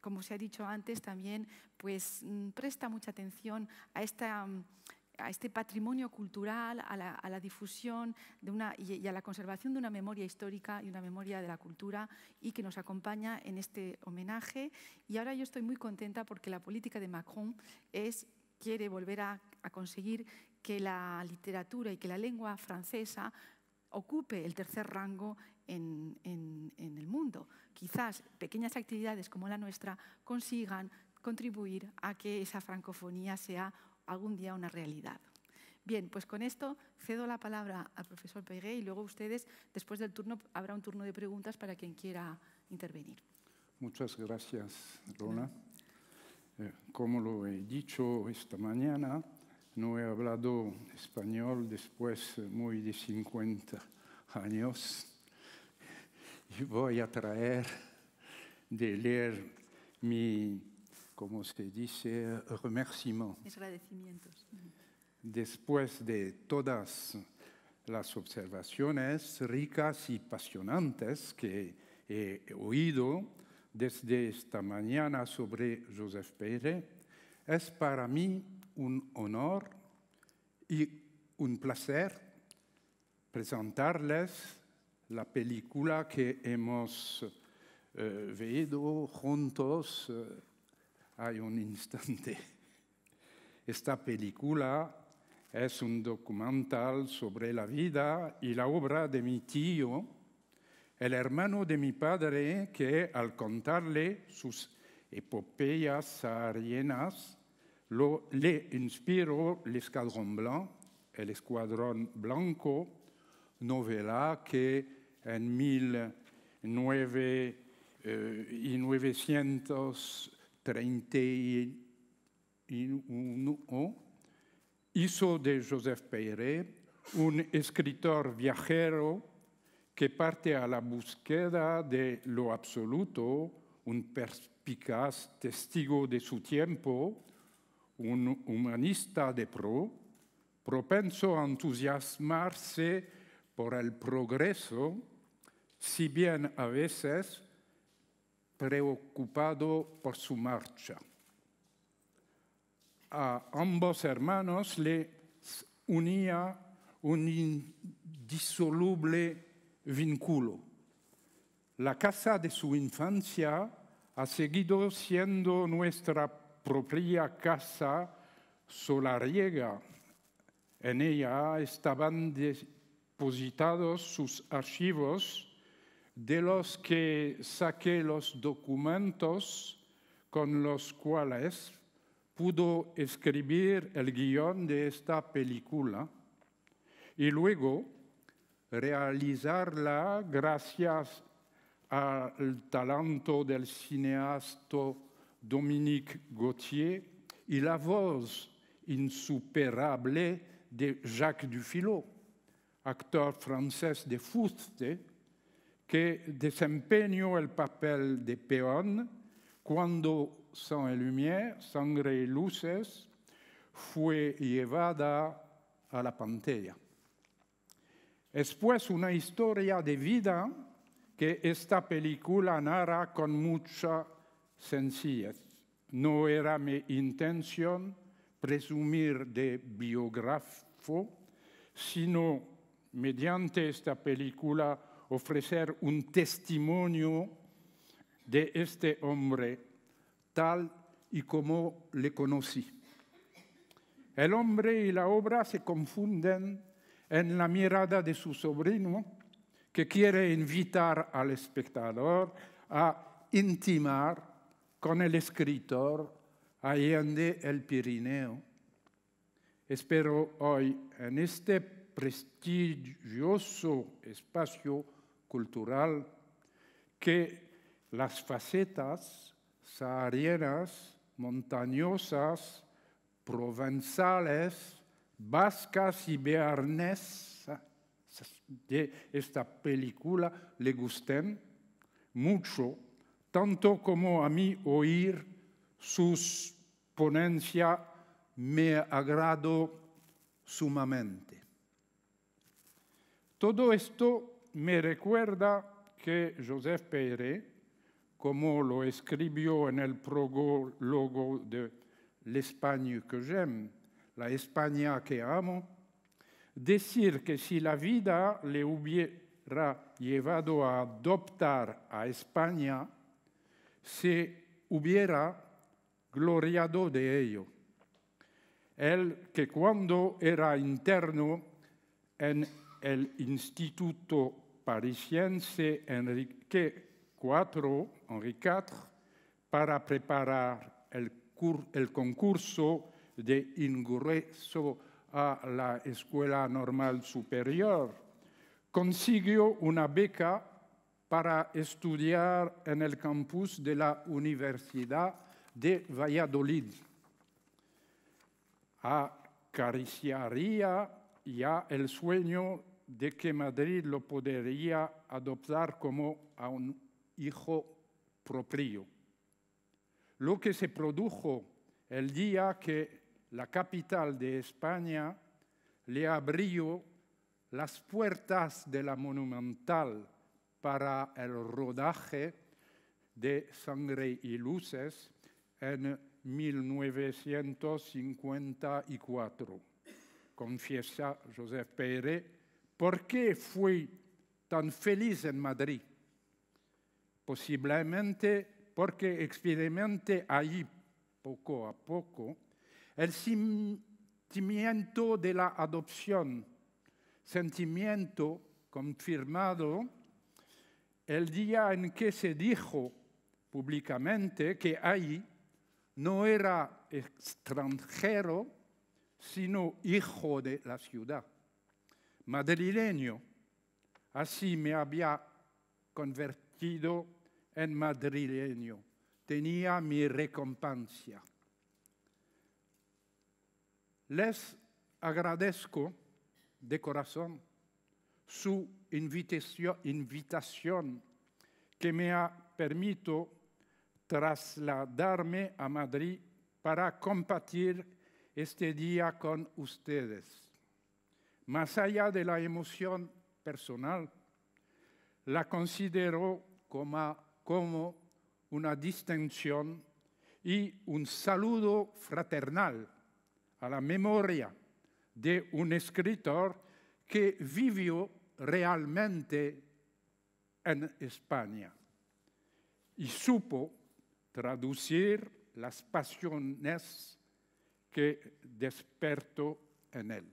como se ha dicho antes, también pues, mm, presta mucha atención mm, a este patrimonio cultural, a la, difusión y, a la conservación de una memoria histórica y una memoria de la cultura y que nos acompaña en este homenaje. Y ahora yo estoy muy contenta porque la política de Macron es, quiere volver a conseguir que la literatura y que la lengua francesa ocupe el tercer rango en, el mundo. Quizás pequeñas actividades como la nuestra consigan contribuir a que esa francofonía sea algún día una realidad. Bien, pues con esto cedo la palabra al profesor Pegué y luego ustedes, después del turno, habrá un turno de preguntas para quien quiera intervenir. Muchas gracias, Rona. Eh, como lo he dicho esta mañana, no he hablado español después eh, muy de 50 años voy a traer de leer mi, como se dice, remercimiento. Después de todas las observaciones ricas y apasionantes que he oído desde esta mañana sobre Joseph Pérez, es para mí un honor y un placer presentarles la película que hemos eh, juntos eh, hay un instante. Esta película es un documental sobre la vida y la obra de mi tío, el hermano de mi padre, que al contarle sus epopeyas saharianas, lo, le inspiró el Escuadrón Blanc, el Escuadrón Blanco, novela que en 1931, eh, hizo de Joseph Peyret un escritor viajero que parte a la búsqueda de lo absoluto, un perspicaz testigo de su tiempo, un humanista de pro, propenso a entusiasmarse por el progreso si bien a veces preocupado por su marcha. A ambos hermanos les unía un indisoluble vínculo. La casa de su infancia ha seguido siendo nuestra propia casa solariega. En ella estaban depositados sus archivos de los que saqué los documentos con los cuales pudo escribir el guión de esta película y luego realizarla gracias al talento del cineasta Dominique Gauthier y la voz insuperable de Jacques Dufilot, actor francés de Fuste, que desempeñó el papel de peón cuando son Sangre y Luces, fue llevada a la pantalla. Es pues una historia de vida que esta película narra con mucha sencillez. No era mi intención presumir de biógrafo, sino mediante esta película ofrecer un testimonio de este hombre tal y como le conocí. El hombre y la obra se confunden en la mirada de su sobrino, que quiere invitar al espectador a intimar con el escritor Allende el Pirineo. Espero hoy en este prestigioso espacio cultural que las facetas saharianas, montañosas, provenzales, vascas y bearnes de esta película le gusten mucho, tanto como a mí oír sus ponencias me agrado sumamente. Todo esto me recuerda que Joseph Perret, como lo escribió en el prólogo de L'Espagne que j'aime, la España que amo, decir que si la vida le hubiera llevado a adoptar a España, se hubiera gloriado de ello. Él que cuando era interno en el Instituto parisiense Enrique IV, para preparar el, el concurso de ingreso a la Escuela Normal Superior, consiguió una beca para estudiar en el campus de la Universidad de Valladolid. Acariciaría ya el sueño de que Madrid lo podría adoptar como a un hijo propio. Lo que se produjo el día que la capital de España le abrió las puertas de la monumental para el rodaje de Sangre y Luces en 1954, confiesa Joseph Pérez ¿Por qué fui tan feliz en Madrid? Posiblemente porque experimenté allí, poco a poco, el sentimiento de la adopción, sentimiento confirmado el día en que se dijo públicamente que allí no era extranjero, sino hijo de la ciudad madrileño. Así me había convertido en madrileño. Tenía mi recompensa. Les agradezco de corazón su invitación que me ha permitido trasladarme a Madrid para compartir este día con ustedes más allá de la emoción personal, la considero como, una distinción y un saludo fraternal a la memoria de un escritor que vivió realmente en España y supo traducir las pasiones que despertó en él.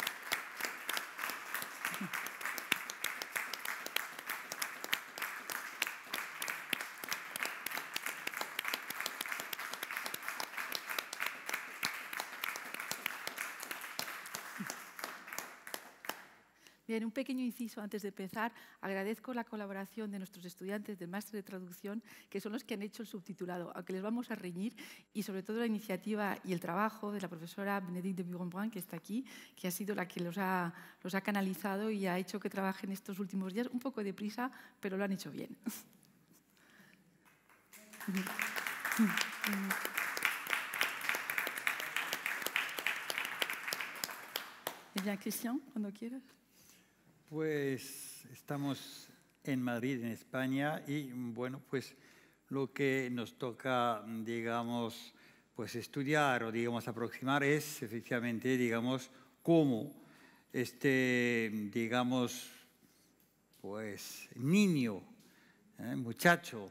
en un pequeño inciso antes de empezar. Agradezco la colaboración de nuestros estudiantes del máster de traducción, que son los que han hecho el subtitulado, aunque les vamos a reñir, y sobre todo la iniciativa y el trabajo de la profesora Benedicte de Bugonbrun, que está aquí, que ha sido la que los ha, canalizado y ha hecho que trabajen estos últimos días un poco deprisa, pero lo han hecho bien. bien, Christian, cuando quieras. Pues estamos en Madrid, en España, y bueno, pues lo que nos toca, digamos, pues estudiar o digamos aproximar es efectivamente, digamos, cómo este, digamos, pues niño, eh, muchacho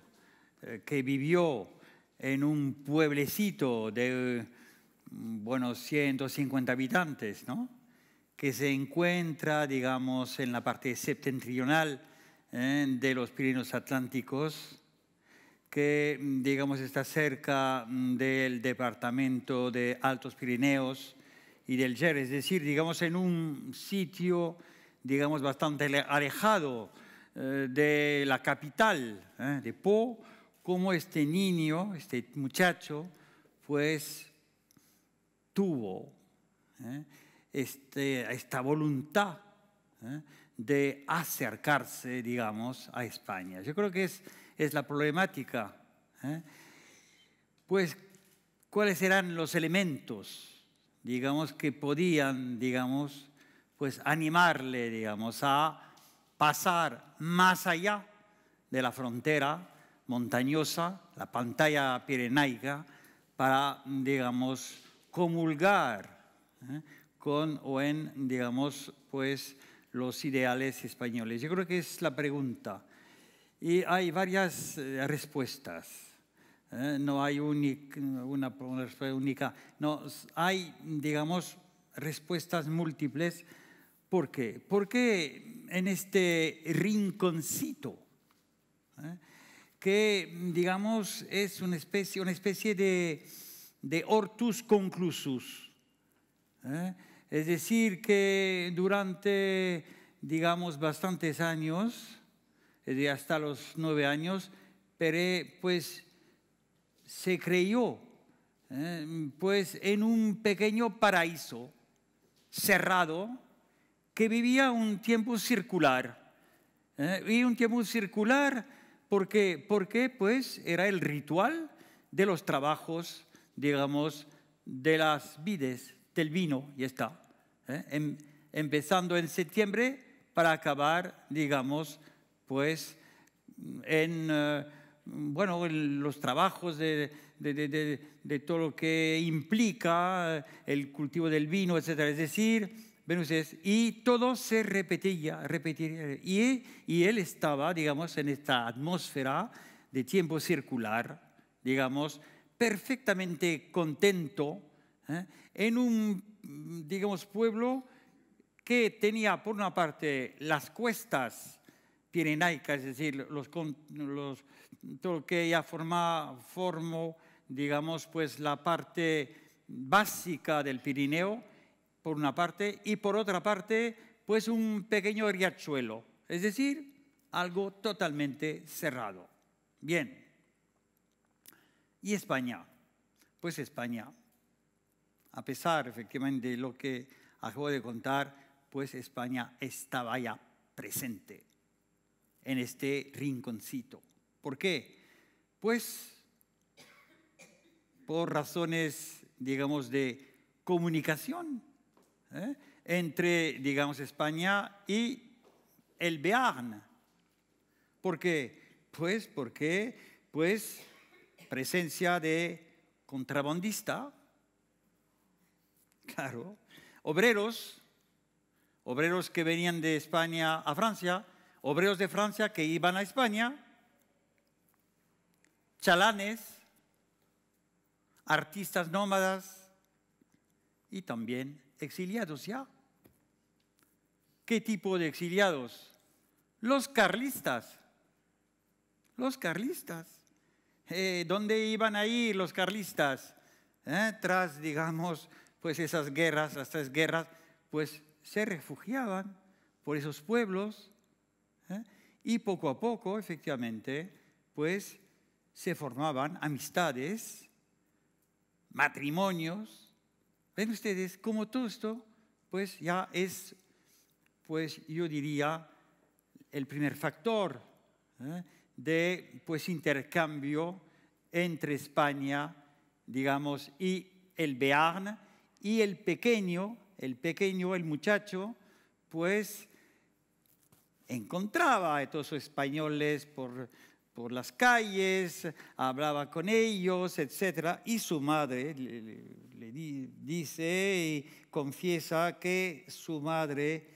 eh, que vivió en un pueblecito de, bueno, 150 habitantes, ¿no? que se encuentra, digamos, en la parte septentrional ¿eh? de los Pirineos Atlánticos, que, digamos, está cerca mm, del departamento de Altos Pirineos y del Yer, es decir, digamos, en un sitio, digamos, bastante alejado eh, de la capital ¿eh? de Po, como este niño, este muchacho, pues tuvo este, esta voluntad ¿eh? de acercarse, digamos, a España. Yo creo que es, es la problemática. ¿eh? Pues, ¿cuáles eran los elementos, digamos, que podían, digamos, pues animarle, digamos, a pasar más allá de la frontera montañosa, la pantalla pirenaica, para, digamos, comulgar ¿eh? con o en, digamos, pues los ideales españoles? Yo creo que es la pregunta. Y hay varias eh, respuestas. ¿eh? no hay una, respuesta única. No, hay, digamos, respuestas múltiples. ¿Por qué? Porque en este rinconcito, ¿eh? que digamos es una especie, una especie de, de hortus conclusus, es decir, que durante, digamos, bastantes años, hasta los nueve años, Pérez, pues, se creyó, eh, pues, en un pequeño paraíso cerrado que vivía un tiempo circular. Vivía eh, y un tiempo circular porque, porque, pues, era el ritual de los trabajos, digamos, de las vides del vino, y está. ¿eh? Em, empezando en septiembre para acabar, digamos, pues en, eh, bueno, los trabajos de, todo lo que implica eh, el cultivo del vino, etc. Es decir, Venus y todo se repetía, repetía. Y, y él estaba, digamos, en esta atmósfera de tiempo circular, digamos, perfectamente contento ¿eh? en un, digamos, pueblo que tenía por una parte las cuestas pirenaicas, es decir, los, todo lo que ya forma formó, digamos, pues la parte básica del Pirineo, por una parte, y por otra parte, pues un pequeño riachuelo, es decir, algo totalmente cerrado. Bien. ¿Y España? Pues España a pesar efectivamente de lo que acabo de contar, pues España estaba ya presente en este rinconcito. ¿Por qué? Pues por razones, digamos, de comunicación ¿eh? entre, digamos, España y el Bearn. ¿Por qué? Pues porque, pues, presencia de contrabandista, claro, obreros, obreros que venían de España a Francia, obreros de Francia que iban a España, chalanes, artistas nómadas y también exiliados ya. ¿Qué tipo de exiliados? Los carlistas. Los carlistas. Eh, ¿Dónde iban ahí los carlistas? Eh, tras, digamos, pues esas guerras, las guerras, pues se refugiaban por esos pueblos ¿eh? y poco a poco, efectivamente, pues se formaban amistades, matrimonios. Ven ustedes cómo todo esto, pues ya es, pues yo diría, el primer factor ¿eh? de pues intercambio entre España, digamos, y el Bearn y el pequeño, el pequeño, el muchacho, pues encontraba a estos españoles por, por las calles, hablaba con ellos, etc. Y su madre le, dice y confiesa que su madre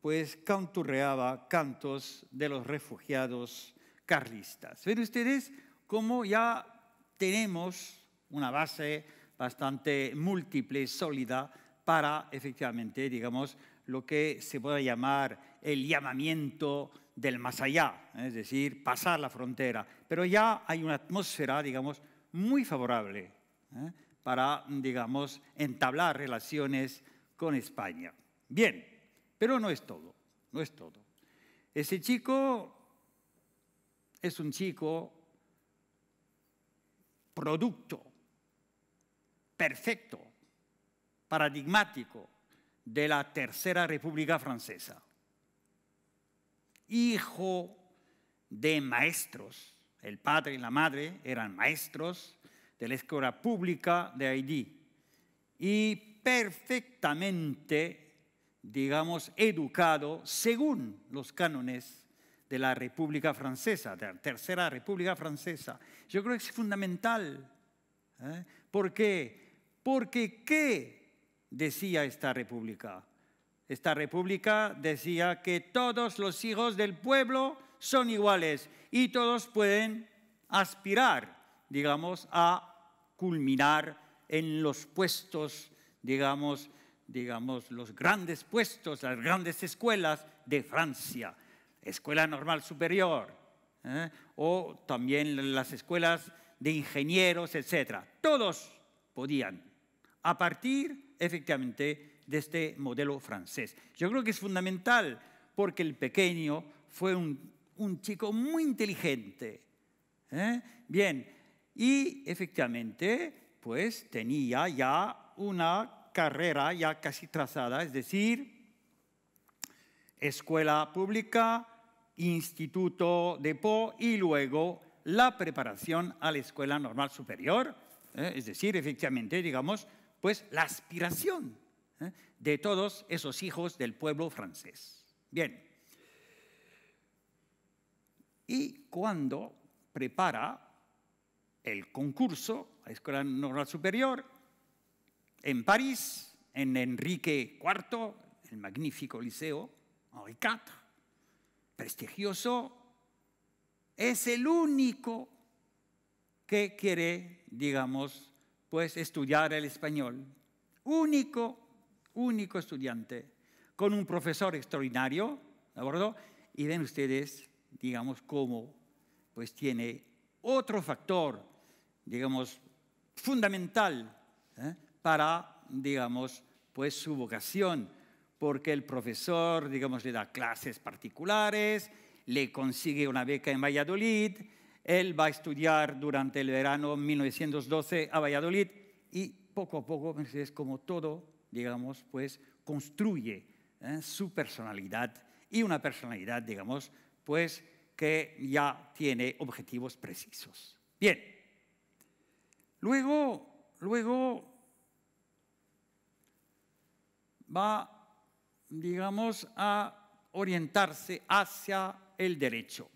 pues canturreaba cantos de los refugiados carlistas. Ven ustedes cómo ya tenemos una base bastante múltiple, sólida, para efectivamente, digamos, lo que se puede llamar el llamamiento del más allá, es decir, pasar la frontera. Pero ya hay una atmósfera, digamos, muy favorable ¿eh? para, digamos, entablar relaciones con España. Bien, pero no es todo, no es todo. Ese chico es un chico producto perfecto, paradigmático de la Tercera República Francesa. Hijo de maestros, el padre y la madre eran maestros de la escuela pública de Haití y perfectamente, digamos, educado según los cánones de la República Francesa, de la Tercera República Francesa. Yo creo que es fundamental, ¿eh? porque porque ¿qué decía esta república? Esta república decía que todos los hijos del pueblo son iguales y todos pueden aspirar, digamos, a culminar en los puestos, digamos, digamos, los grandes puestos, las grandes escuelas de Francia, Escuela Normal Superior, ¿eh? o también las escuelas de ingenieros, etc. Todos podían a partir efectivamente de este modelo francés. Yo creo que es fundamental porque el pequeño fue un, chico muy inteligente. ¿eh? Bien, y efectivamente, pues tenía ya una carrera ya casi trazada, es decir, escuela pública, instituto de Po y luego la preparación a la escuela normal superior, ¿eh? es decir, efectivamente, digamos, pues la aspiración ¿eh? de todos esos hijos del pueblo francés. Bien. Y cuando prepara el concurso a la Escuela Normal Superior en París, en Enrique IV, el magnífico liceo en prestigioso, es el único que quiere, digamos, pues estudiar el español. Único, único estudiante, con un profesor extraordinario, ¿de acuerdo? Y ven ustedes, digamos, cómo pues tiene otro factor, digamos, fundamental ¿eh? para, digamos, pues su vocación, porque el profesor, digamos, le da clases particulares, le consigue una beca en Valladolid, él va a estudiar durante el verano 1912 a Valladolid y poco a poco, pues, como todo, digamos, pues construye ¿eh? su personalidad y una personalidad, digamos, pues que ya tiene objetivos precisos. Bien, luego, luego va, digamos, a orientarse hacia el derecho.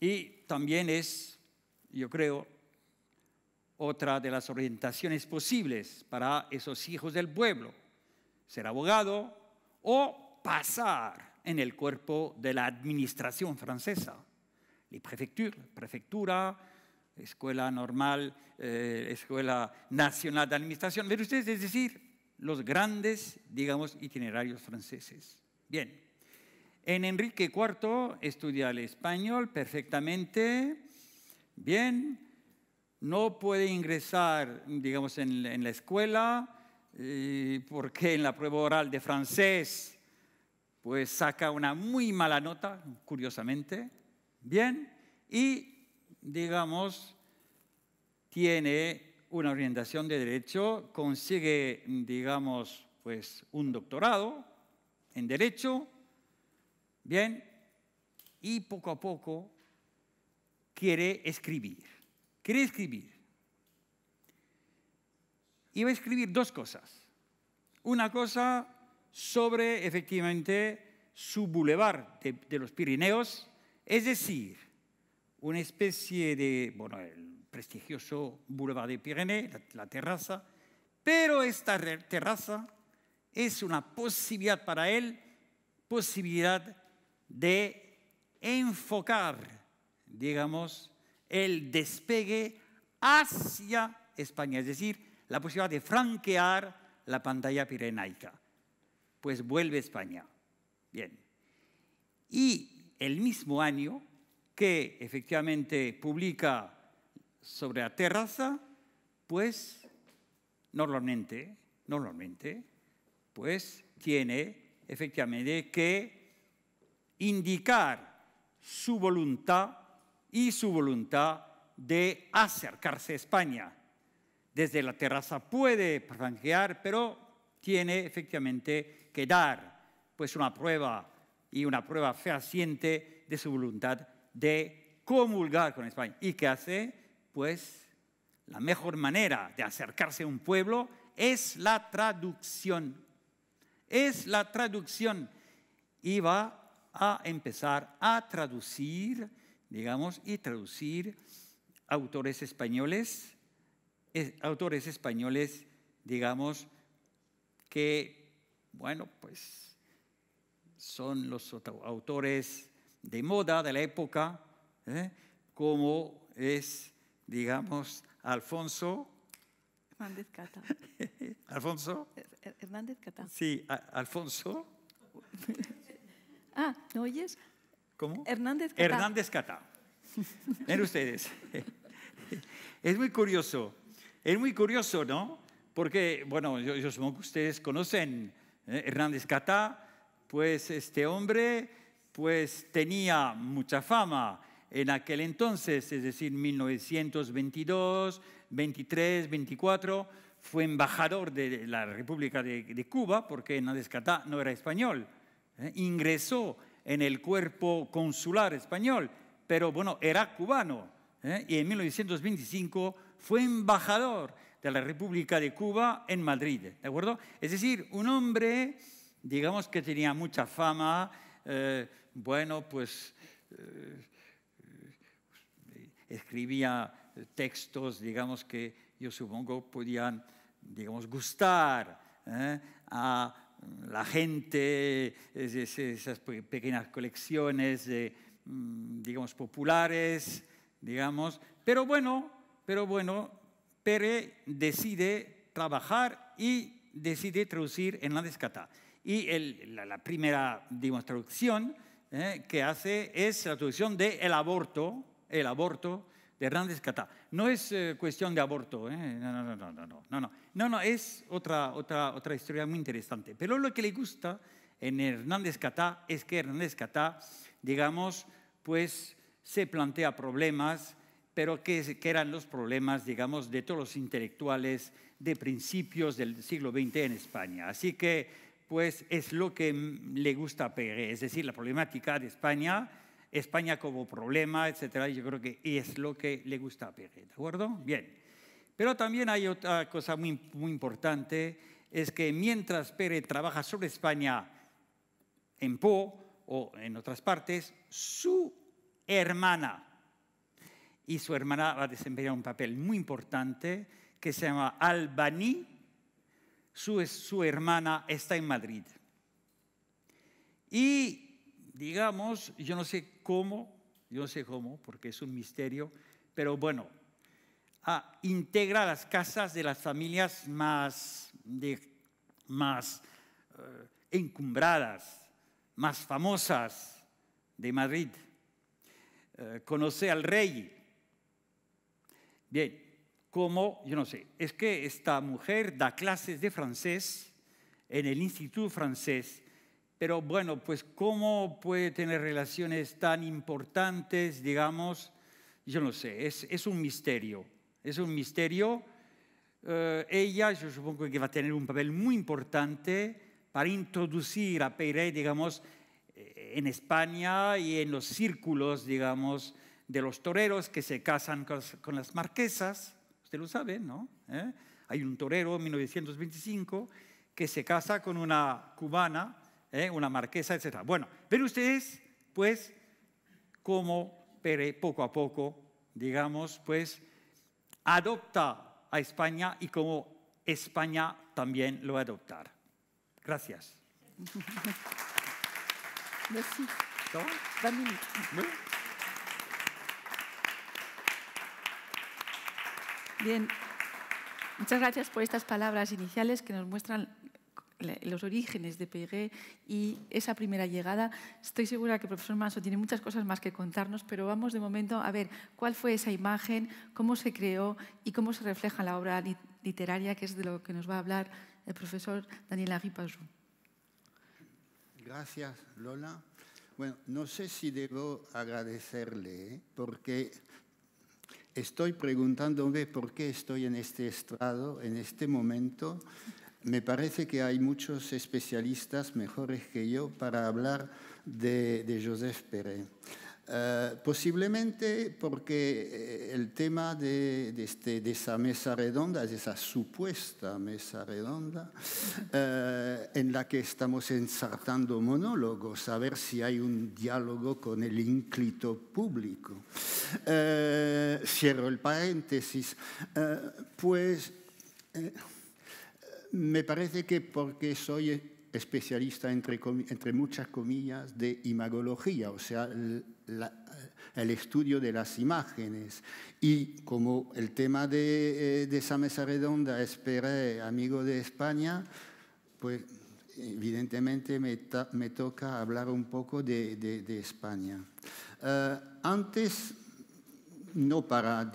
Y también es, yo creo, otra de las orientaciones posibles para esos hijos del pueblo, ser abogado o pasar en el cuerpo de la administración francesa, la prefectura, prefectura escuela normal, eh, escuela nacional de administración, pero ustedes, es decir, los grandes, digamos, itinerarios franceses. Bien, en Enrique IV estudia el español perfectamente, bien, no puede ingresar, digamos, en, la escuela, eh, porque en la prueba oral de francés, pues saca una muy mala nota, curiosamente, bien, y, digamos, tiene una orientación de derecho, consigue, digamos, pues un doctorado en derecho, Bien, y poco a poco quiere escribir. Quiere escribir. Y va a escribir dos cosas. Una cosa sobre efectivamente su boulevard de, los Pirineos, es decir, una especie de, bueno, el prestigioso boulevard de Pirineos, la, la terraza, pero esta terraza es una posibilidad para él, posibilidad de enfocar, digamos, el despegue hacia España, es decir, la posibilidad de franquear la pantalla pirenaica. Pues vuelve España. Bien. Y el mismo año que efectivamente publica sobre la terraza, pues normalmente, normalmente, pues tiene efectivamente que indicar su voluntad y su voluntad de acercarse a España. Desde la terraza puede franquear, pero tiene efectivamente que dar pues una prueba y una prueba fehaciente de su voluntad de comulgar con España. ¿Y qué hace? Pues la mejor manera de acercarse a un pueblo es la traducción. Es la traducción. Y va a empezar a traducir, digamos, y traducir autores españoles, autores españoles, digamos, que, bueno, pues son los autores de moda de la época, ¿eh? como es, digamos, Alfonso. Hernández Cata. ¿Alfonso? Hernández Cata. Sí, Alfonso. Ah, ¿no oyes? ¿Cómo? Hernández Catá. Hernández Catá. ven ustedes. Es muy curioso. Es muy curioso, ¿no? Porque, bueno, yo, supongo que ustedes conocen ¿eh? Hernández Catá, pues este hombre pues tenía mucha fama en aquel entonces, es decir, 1922, 23, 24, fue embajador de la República de, de Cuba, porque Hernández Catá no era español. ¿eh? ingresó en el cuerpo consular español, pero bueno, era cubano ¿eh? y en 1925 fue embajador de la República de Cuba en Madrid, ¿de acuerdo? Es decir, un hombre, digamos que tenía mucha fama, eh, bueno, pues escribía textos, digamos que yo supongo podían, digamos, gustar a la gente, esas pequeñas colecciones, mm, digamos, populares, digamos. Pero bueno, pero bueno, Pere decide trabajar y decide traducir en la descata. Y la, primera, digamos, traducción eh, que hace es la traducción de el aborto, el aborto de Hernández Catá. No es eh, cuestión de aborto, ¿eh? no, no, no, no, no, no, no, no, es otra, otra, otra historia muy interesante. Pero lo que le gusta en Hernández Catá es que Hernández Catá, digamos, pues se plantea problemas, pero que, que, eran los problemas, digamos, de todos los intelectuales de principios del siglo XX en España. Así que, pues, es lo que mm, le gusta a Pérez, es decir, la problemática de España España como problema, etcétera. Yo creo que es lo que le gusta a Pérez, ¿de acuerdo? Bien. Pero también hay otra cosa muy, importante, es que mientras Pérez trabaja sobre España en Po o en otras partes, su hermana, y su hermana va a desempeñar un papel muy importante que se llama Albani. Su, su, hermana está en Madrid. Y, digamos, yo no sé cómo, yo no sé cómo, porque es un misterio, pero bueno, integra las casas de las familias más, más eh, encumbradas, más famosas de Madrid. Eh, conoce al rey. Bien, ¿cómo? yo no sé, es que esta mujer da clases de francés en el Instituto Francés pero bueno, pues ¿cómo puede tener relaciones tan importantes, digamos? Yo no sé, es, un misterio, es un misterio. Eh, ella, yo supongo que va a tener un papel muy importante para introducir a Peiré, digamos, eh, en España y en los círculos, digamos, de los toreros que se casan con las marquesas. Usted lo sabe, ¿no? ¿Eh? Hay un torero en 1925 que se casa con una cubana ¿eh? una marquesa, etc. Bueno, ven ustedes, pues, cómo Pérez poco a poco, digamos, pues, adopta a España y cómo España también lo va a adoptar. Gracias. Bien, muchas gracias por estas palabras iniciales que nos muestran los orígenes de Pegué y esa primera llegada. Estoy segura que el profesor Manso tiene muchas cosas más que contarnos, pero vamos de momento a ver cuál fue esa imagen, cómo se creó y cómo se refleja en la obra literaria, que es de lo que nos va a hablar el profesor Daniel aguipa Gracias, Lola. Bueno, no sé si debo agradecerle, ¿eh? porque estoy preguntándome por qué estoy en este estrado, en este momento, me parece que hay muchos especialistas mejores que yo para hablar de, Joseph eh, posiblemente porque eh, el tema este, de, esa mesa redonda, de esa supuesta mesa redonda, eh, en la que estamos ensartando monólogos, a ver si hay un diálogo con el ínclito público. cierro el paréntesis. pues me parece que porque soy especialista, entre, entre muchas comillas, de imagología, o sea, el estudio de las imágenes. Y como el tema de, eh, esa mesa redonda es para eh, amigo de España, pues evidentemente me, toca hablar un poco de, España. Eh, antes, no para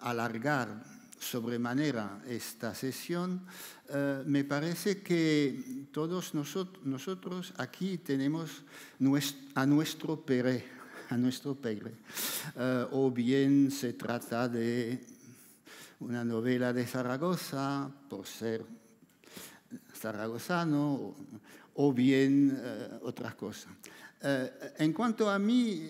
alargar sobremanera esta sesión, eh, me parece que todos nosotros, aquí tenemos a nuestro pere, a nuestro pere. Eh, o bien se trata de una novela de Zaragoza, por ser zaragozano, o, bien eh, otras otra cosa. en cuanto a mí,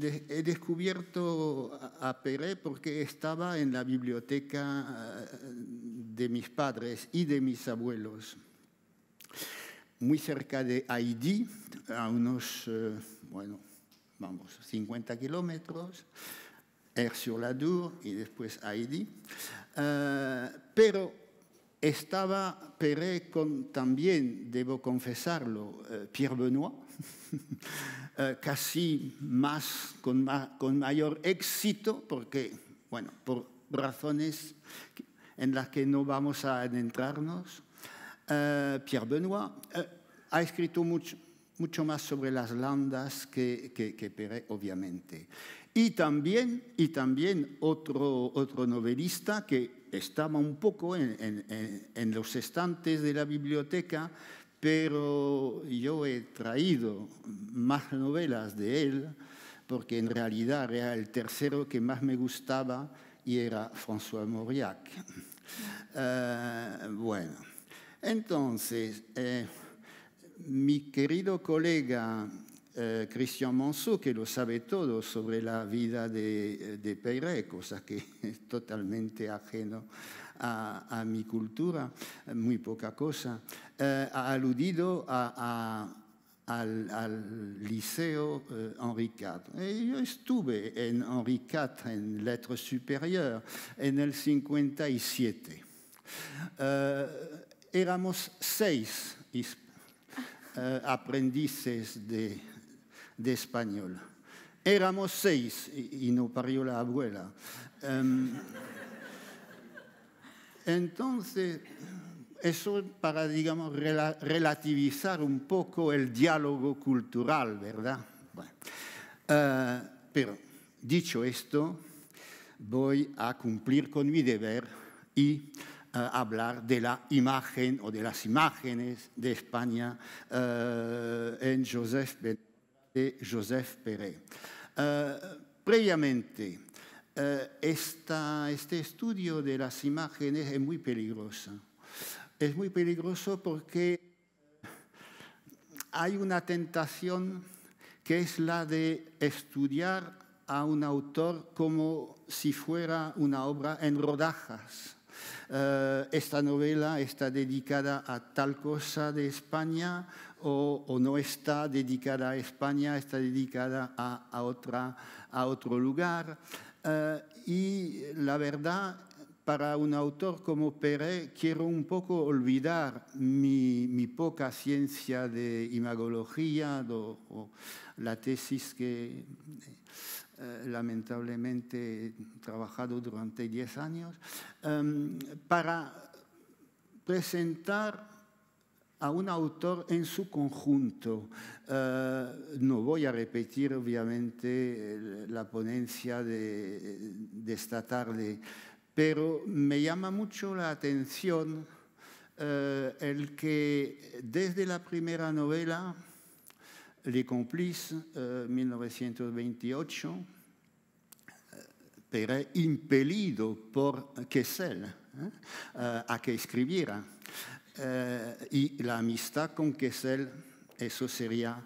he descubierto a Peré porque estaba en la biblioteca eh, de mis padres y de mis abuelos, muy cerca de Haití, a unos, eh, bueno, vamos, 50 kilómetros, air sur y después Haití. Eh, pero estaba Peré con también, debo confesarlo, Pierre Benoit, Eh, casi más con, con, mayor éxito, porque, bueno, por razones en las que no vamos a adentrarnos, eh, Pierre Benoit eh, ha escrito mucho, mucho más sobre las landas que, que, obviamente. Y también, y también otro, otro novelista que estaba un poco en los estantes de la biblioteca, pero yo he traído más novelas de él porque en realidad era el tercero que más me gustaba y era François Mauriac. Eh, bueno, entonces, eh, mi querido colega eh, Christian Monceau, que lo sabe todo sobre la vida de, de cosa que es totalmente ajeno a mi cultura, muy poca cosa, eh, ha aludido al, Liceo eh, Henri IV. Eh, yo estuve en Henri IV, en Letras Superior, en el 57. éramos seis aprendices de, español. Éramos seis y, no parió la abuela. Em, entonces, eso para, digamos, relativizar un poco el diálogo cultural, ¿verdad? Eh, pero dicho esto, voy a cumplir con mi deber y eh, hablar de la imagen o de las imágenes de España eh, en Joseph, de Joseph previamente, este estudio de las imágenes es muy peligroso es muy peligroso porque hay una tentación que es la de estudiar a un autor como si fuera una obra en rodajas. Eh, esta novela está dedicada a tal cosa de España o, no está dedicada a España, está dedicada a, otro lugar. Eh, y la verdad para un autor como peré quiero un poco olvidar mi, poca ciencia de imagología o la tesis que eh, lamentablemente he trabajado durante 10 años, em, para presentar a un autor en su conjunto. Eh, no voy a repetir, obviamente, la ponencia de esta tarde pero me llama mucho la atención eh, el que desde la primera novela, Le complice, 1928, eh, era eh, impelido por Kessel a que escribiera. y la amistad con Kessel, eso sería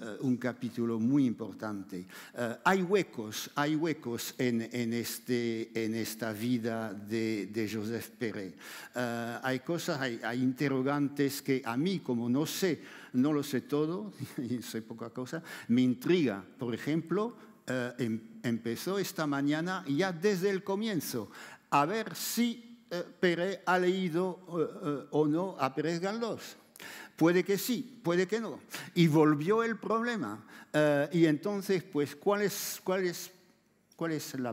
eh, un capítulo muy importante. Eh, hay huecos, hay huecos en, en, este, en esta vida de, de Joseph Pérez. Eh, hay cosas, hay, interrogantes que a mí, como no sé, no lo sé todo, y sé poca cosa, me intriga. Por ejemplo, em, empezó esta mañana ya desde el comienzo a ver si Pérez ha leído o no a Pérez Galdós. Puede que sí, puede que no. Y volvió el problema. Eh, y entonces, pues, ¿cuál es, cuál es, cuál es la,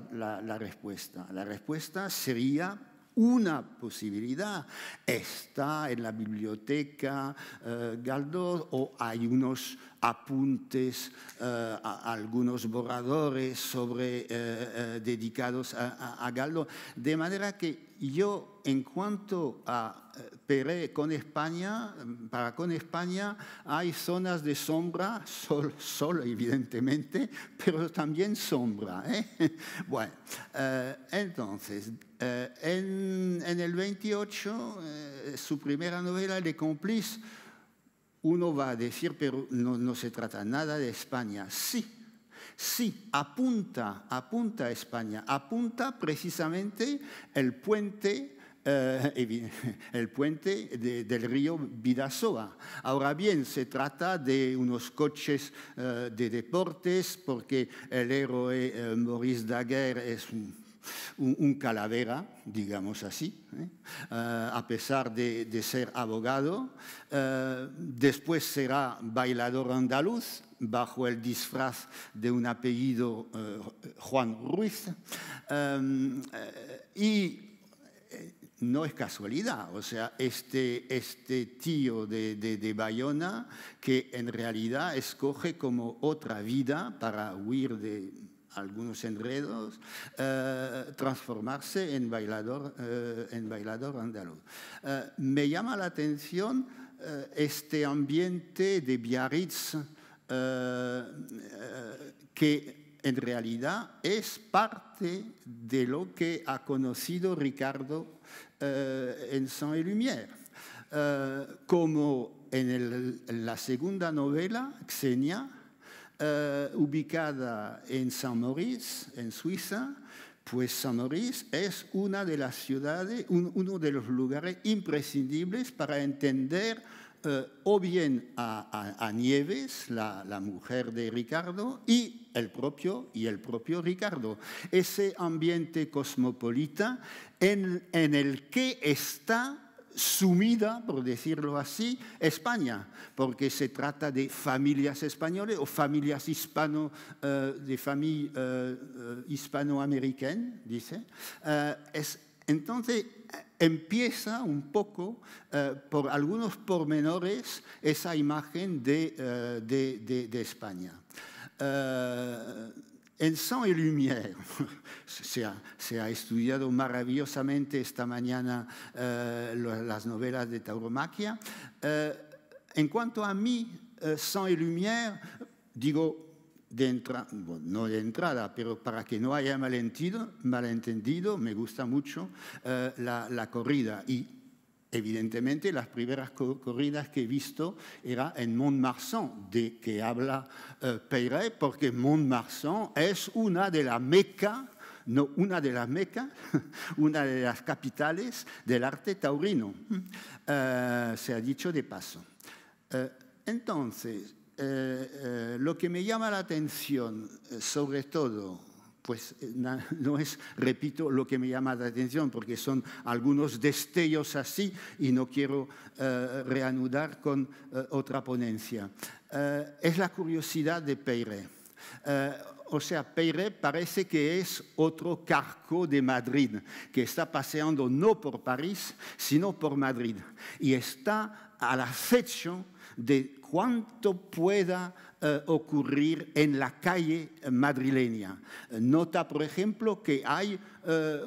respuesta? La respuesta sería una posibilidad está en la biblioteca eh, Galdo o hay unos, apuntes, eh, a, algunos borradores sobre, eh, eh, dedicados a, a, Galdo, de manera que yo en cuanto a Peré con España, mm, para con España hay zonas de sombra, sol, sol evidentemente, pero también sombra. ¿eh? Bueno, entonces, en, en, el 28, su primera novela, Le Complice, uno va a decir, pero no, se trata nada de España. Sí, sí, apunta, apunta a España, apunta precisamente el puente eh, el puente del río Vidasoa. Ahora bien, se trata de unos coches eh, de deportes, porque el héroe eh, Maurice Daguerre es un un, calavera, digamos así, ¿eh? Eh, a pesar de, ser abogado. Eh, después será bailador andaluz bajo el disfraz de un apellido Juan Ruiz. Em, y no es casualidad, o sea, este, este tío de, Bayona que en realidad escoge como otra vida para huir de algunos enredos, eh, transformarse en bailador, eh, en bailador andaluz. Eh, me llama la atención este ambiente de Biarritz, que en realidad es parte de lo que ha conocido Ricardo en saint y Lumière. como en, en la segunda novela, Xenia, eh, ubicada en San Maurice, en Suiza, pues San Maurice es una de las ciudades, uno de los lugares imprescindibles para entender eh, o bien a, Nieves, la, mujer de Ricardo, y el propio, y el propio Ricardo. Ese ambiente cosmopolita en el que está sumida, por decirlo así, España, porque se trata de familias españoles o familias hispano, eh, de eh, eh, dice. entonces empieza un poco por algunos pormenores esa imagen de, España. En Son y Lumière, se ha, ha estudiado maravillosamente esta mañana eh, las novelas de tauromaquia. Eh, en cuanto a mí, eh, Son y Lumière, digo no de entrada, pero para que no haya malentendido, malentendido me gusta mucho la, la corrida y Evidentemente, las primeras corridas que he visto era en Montmarsan, de que habla eh, Peyret, porque Montmarsan es una de las mecas no, una de las mecas, una de las capitales del arte taurino, eh, se ha dicho de paso. Eh, entonces, lo que me llama la atención, sobre todo, pues eh, no es, repito, lo que me llama la atención, porque son algunos destellos así y no quiero eh, reanudar con eh, otra ponencia. es la curiosidad de Peiré. o sea, Peyré parece que es otro Carco de Madrid, que está paseando no por París, sino por Madrid, y está al acecho de cuánto pueda eh, ocurrir en la calle madrileña. Nota, por ejemplo, que hay eh,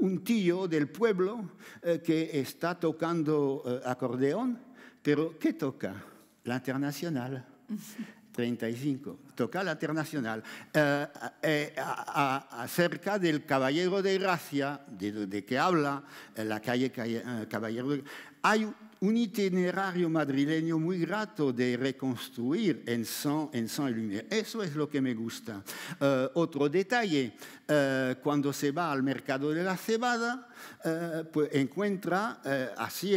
un tío del pueblo eh, que está tocando acordeón, pero ¿qué toca? La internacional. 35, toca la internacional, acerca del Caballero de Gracia, de, que habla en la calle, Caballero de Hay un itinerario madrileño muy grato de reconstruir en san en Eso es lo que me gusta. Eh, otro detalle, eh, cuando se va al mercado de la cebada, eh, pues encuentra así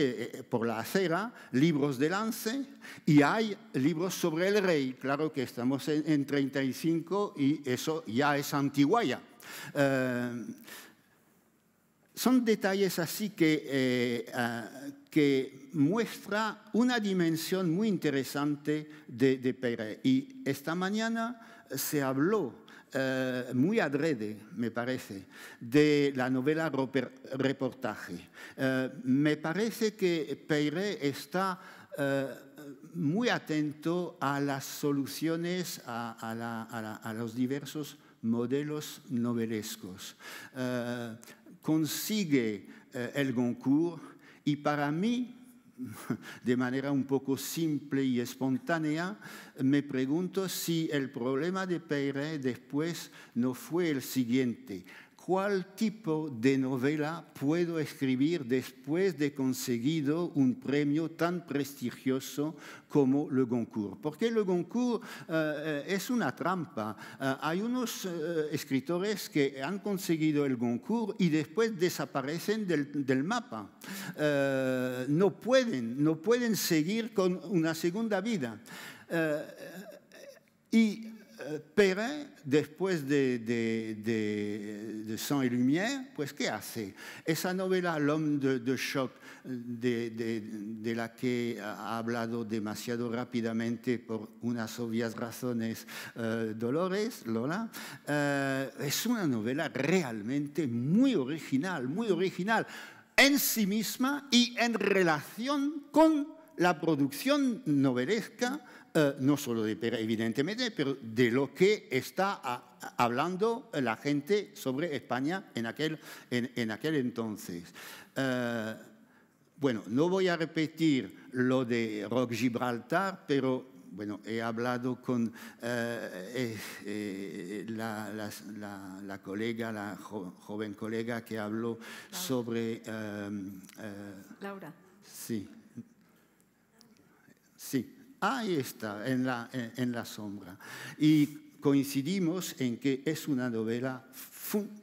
por la acera libros de lance y hay libros sobre el rey. Claro que estamos en, 35 y eso ya es antiguaya. son detalles así que que muestra una dimensión muy interesante de, de Y esta mañana se habló eh, muy adrede, me parece, de la novela reportaje. Eh, me parece que Peiré está eh, muy atento a las soluciones, a, a los diversos modelos novelescos. consigue el Goncourt y para mí, de manera un poco simple y espontánea, me pregunto si el problema de Peiré después no fue el siguiente. ¿Cuál tipo de novela puedo escribir después de conseguido un premio tan prestigioso como Le Goncourt? Porque Le Goncourt eh, eh, es una trampa. Eh, hay unos escritores que han conseguido el Goncourt y después desaparecen del, del mapa. no pueden, no pueden seguir con una segunda vida. y eh, Perrin, después de, de, de, de, y Lumière, pues ¿qué hace? Esa novela, L'homme de, choc, de, la que ha hablado demasiado rápidamente por unas obvias razones eh, Dolores, Lola, eh, es una novela realmente muy original, muy original en sí misma y en relación con la producción novelesca eh, no solo de evidentemente, pero de lo que está hablando la gente sobre España en aquel, en, aquel entonces. Eh, bueno, no voy a repetir lo de Rock Gibraltar, pero bueno, he hablado con eh, la, colega, la joven colega que habló sobre... Laura. Sí. Sí, ahí está, en la, en, la sombra. Y coincidimos en que es una novela,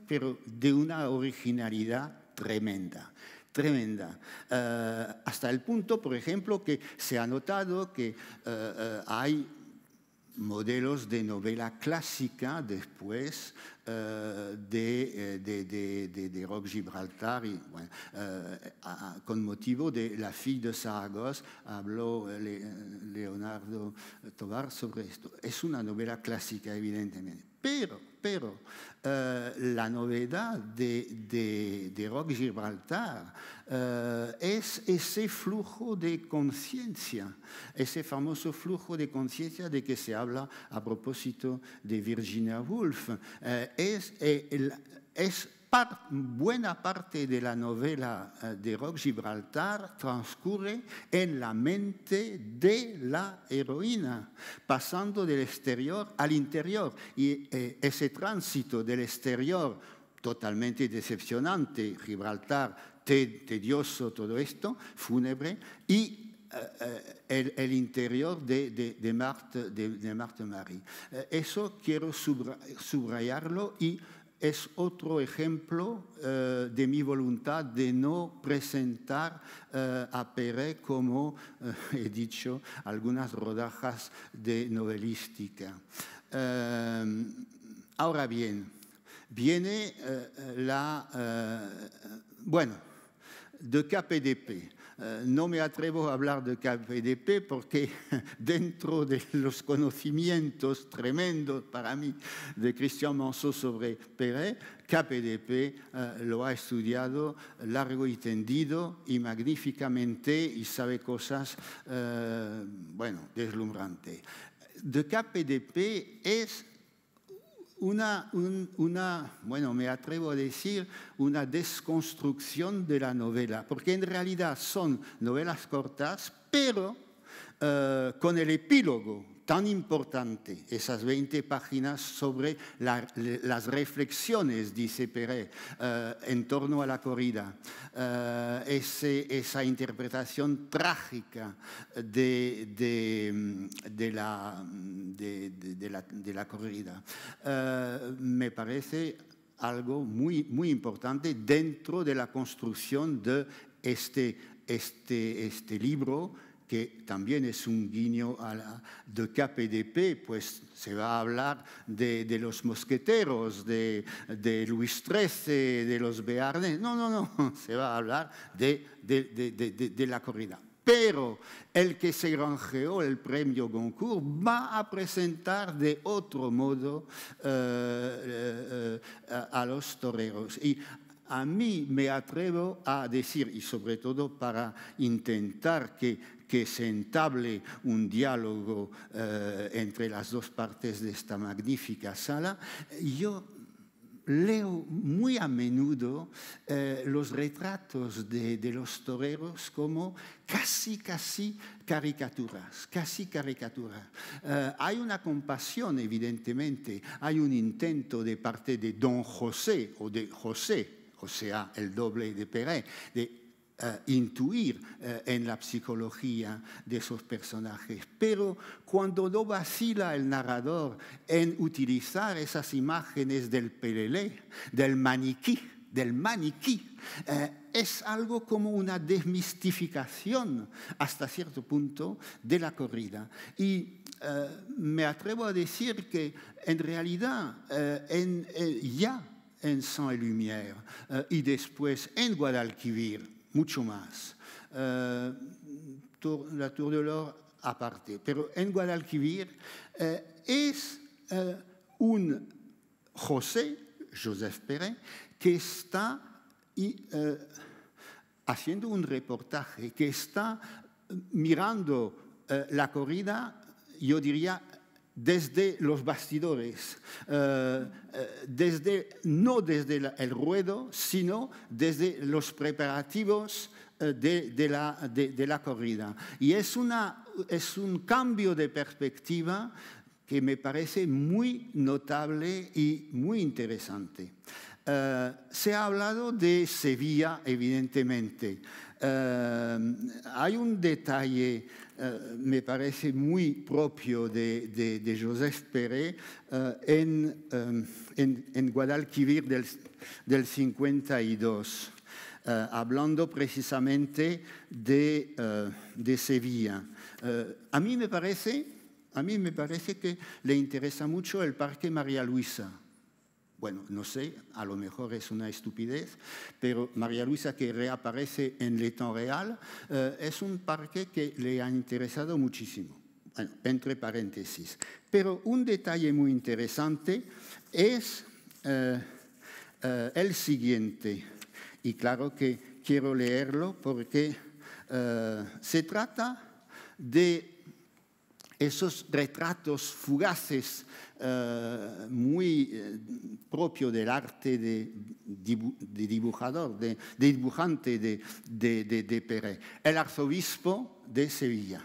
pero de una originalidad tremenda tremenda. Eh, hasta el punto, por ejemplo, que se ha notado que eh, eh, hay modelos de novela clásica después eh, eh, de, de, Rock Gibraltar, eh, con motivo de La fille de Saragos habló Leonardo Tovar sobre esto. Es una novela clásica, evidentemente, pero pero eh, la novedad de, de, Rock Gibraltar eh, es ese flujo de conciencia, ese famoso flujo de conciencia de que se habla a propósito de Virginia Woolf. Eh, es, es buena parte de la novela eh, de Rock Gibraltar transcurre en la mente de la heroína, pasando del exterior al interior. Y eh, ese tránsito del exterior, totalmente decepcionante, Gibraltar, tedioso, todo esto, fúnebre, y eh, el, interior de, Marte de Marie. Eso quiero subrayarlo y es otro ejemplo eh, de mi voluntad de no presentar eh, a Pérez como, eh, he dicho, algunas rodajas de novelística. ahora bien, viene la... bueno, de KPDP. Eh, no me atrevo a hablar de KPDP porque dentro de los conocimientos tremendos para mí de Christian Manso sobre Pérez, KPDP eh, lo ha estudiado largo y tendido y magníficamente y sabe cosas, eh, bueno, deslumbrante. De KPDP es una, una, bueno, me atrevo a decir, una desconstrucción de la novela, porque en realidad son novelas cortas, pero eh, con el epílogo tan importante esas 20 páginas sobre las reflexiones, dice Pérez, eh, en torno a la corrida. Eh, esa interpretación trágica de, la, corrida. Eh, me parece algo muy, muy importante dentro de la construcción de este, este, este libro que también es un guiño a la, de KPDP, pues se va a hablar de, los mosqueteros, de, Luis XIII, de los Bearnés. No, no, no, se va a hablar de, la corrida. Pero el que se granjeó el premio Goncourt va a presentar de otro modo eh, eh, eh, a los toreros. Y a mí me atrevo a decir, y sobre todo para intentar que, que se entable un diálogo eh, entre las dos partes de esta magnífica sala. Yo leo muy a menudo eh, los retratos de, los toreros como casi, casi caricaturas, casi caricaturas. Eh, hay una compasión, evidentemente, hay un intento de parte de don José o de José, o sea, el doble de Peré, de eh, intuir eh, en la psicología de esos personajes. Pero cuando no vacila el narrador en utilizar esas imágenes del pelele, del maniquí, del maniquí, eh, es algo como una desmistificación hasta cierto punto de la corrida. Y me atrevo a decir que en realidad en, ya en saint Lumière y después en Guadalquivir, mucho más. Eh, la Tour de Lor aparte. Pero en Guadalquivir eh, es eh, un José, Joseph Pérez, que está haciendo un reportaje, que está mirando la corrida, yo diría, desde los bastidores, eh, eh, desde, no desde el ruedo, sino desde los preparativos eh, de, la, corrida. Y es, una, es un cambio de perspectiva que me parece muy notable y muy interesante. se ha hablado de Sevilla, evidentemente. Em, hay un detalle, eh, me parece muy propio de, de, de Joseph eh, em, en, Guadalquivir del, 52. Eh, hablando precisamente de, Sevilla. a, mí me parece, a mí me parece que le interesa mucho el Parque María Luisa. Bueno, no sé, a lo mejor es una estupidez, pero María Luisa que reaparece en Letón Real eh, es un parque que le ha interesado muchísimo. Bueno, entre paréntesis. Pero un detalle muy interesante es eh, eh, el siguiente, y claro que quiero leerlo porque se trata de esos retratos fugaces eh, muy eh, propio del arte de, de dibujador, de, dibujante de, de, Perret. El arzobispo de Sevilla.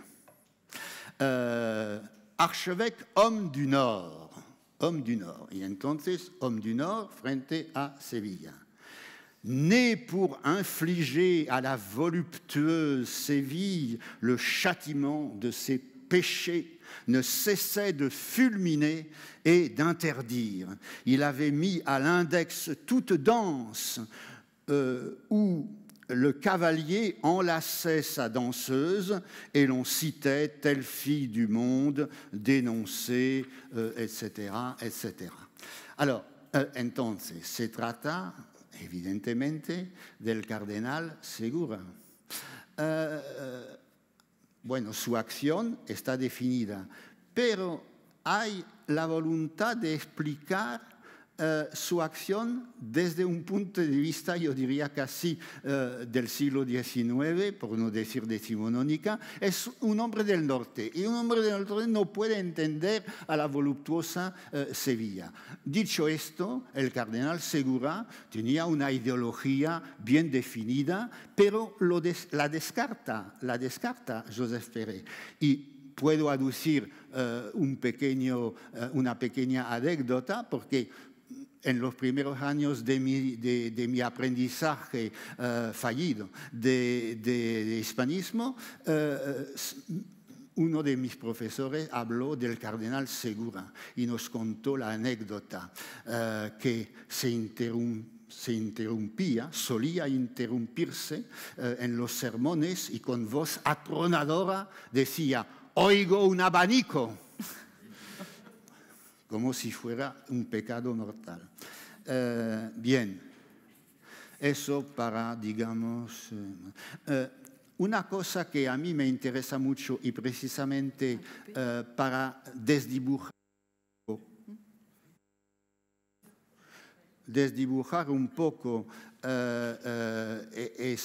Eh, archevêque homme du Nord. Homme du Nord. et entonces, homme du Nord frente à Sevilla. Né pour infliger à la voluptueuse Séville le châtiment de ses péché ne cessait de fulminer et d'interdire. Il avait mis à l'index toute danse euh, où le cavalier enlaçait sa danseuse et l'on citait telle fille du monde dénoncée, etc., euh, etc. Alors, euh, entonces, se trata, evidentemente, del cardenal Segura. Bueno, su acción está definida, pero hay la voluntad de explicar eh, su acción desde un punto de vista, yo diría casi eh, del siglo XIX, por no decir decimonónica, es un hombre del norte. Y un hombre del norte no puede entender a la voluptuosa eh, Sevilla. Dicho esto, el cardenal Segura tenía una ideología bien definida, pero la descarta, la descarta Joseph Pérez. Y puedo aducir una pequeña anécdota, porque en los primeros años de mi, aprendizaje eh, fallido de, hispanismo, eh, uno de mis profesores habló del cardenal Segura y nos contó la anécdota eh, que se interrumpía, solía interrumpirse en los sermones y con voz atronadora decía, oigo un abanico como si fuera un pecado mortal. Eh, bien, eso para, digamos, eh, eh, una cosa que a mí me interesa mucho y precisamente para desdibujar, un poco e-,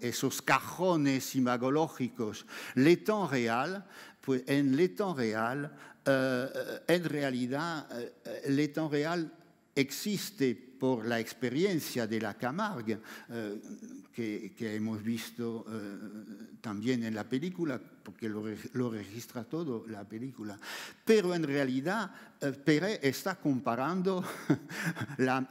esos cajones imagológicos, le temps real, pues en le temps real eh, en realidad eh, el real existe por la experiencia de la Camargue, eh, que, hemos visto también en la película, porque lo, lo registra todo la película. Pero en realidad Pérez está comparando la,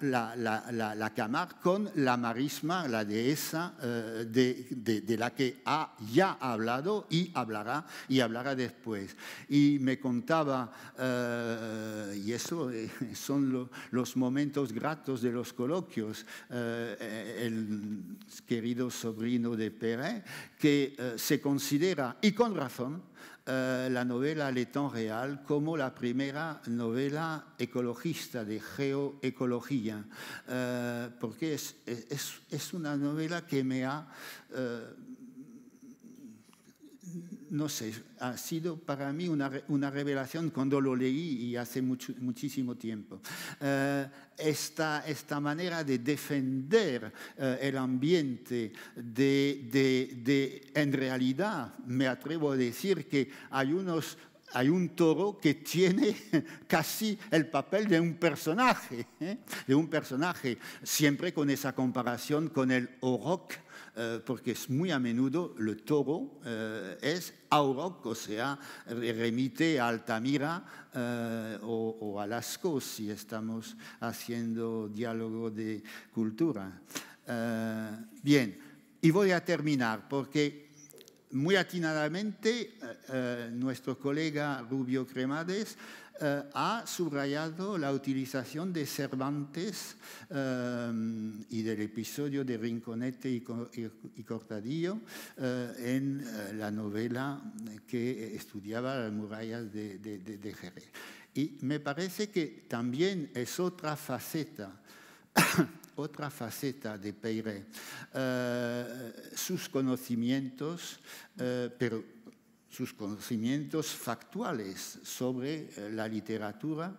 Camar con la marisma, la dehesa eh, de, de, de, la que ha ya hablado y hablará, y hablará después. Y me contaba, eh, y eso eh, son los momentos gratos de los coloquios, el querido sobrino de Pérez, que se considera, y con razón, eh, la novela Le Temps Real como la primera novela ecologista de geoecología, eh, porque es, es, es, una novela que me ha eh, no sé, ha sido para mí una, revelación cuando lo leí y hace muchísimo tiempo. Eh, esta, manera de defender eh, el ambiente, de, en realidad me atrevo a decir que hay unos hay un toro que tiene casi el papel de un personaje, ¿eh? de un personaje, siempre con esa comparación con el Oroq. Eh, porque es muy a menudo el toro eh, es auroc, o sea, remite a Altamira eh, o, o, a Lascaux si estamos haciendo diálogo de cultura. bien, y voy a terminar porque muy atinadamente, eh, eh, nuestro colega Rubio Cremades eh, ha subrayado la utilización de Cervantes y del episodio de Rinconete y, Cortadillo en la novela que estudiaba las murallas de, Jerez. Y me parece que también es otra faceta otra faceta de Peiré, eh, sus conocimientos, eh, pero sus conocimientos factuales sobre eh, la literatura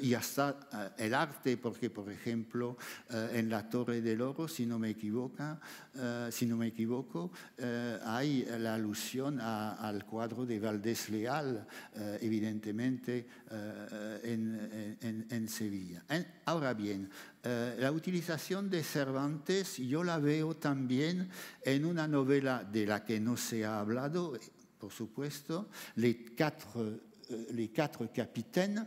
y hasta el arte, porque por ejemplo en la Torre del Oro, si no me, si no me equivoco, hay la alusión al cuadro de Valdés Leal, evidentemente en, en, Sevilla. ahora bien, Eh, la utilisation de Cervantes yo la veo también en una novela de la que no se ha hablado, por supuesto, Les Quatre, eh, Capitaines.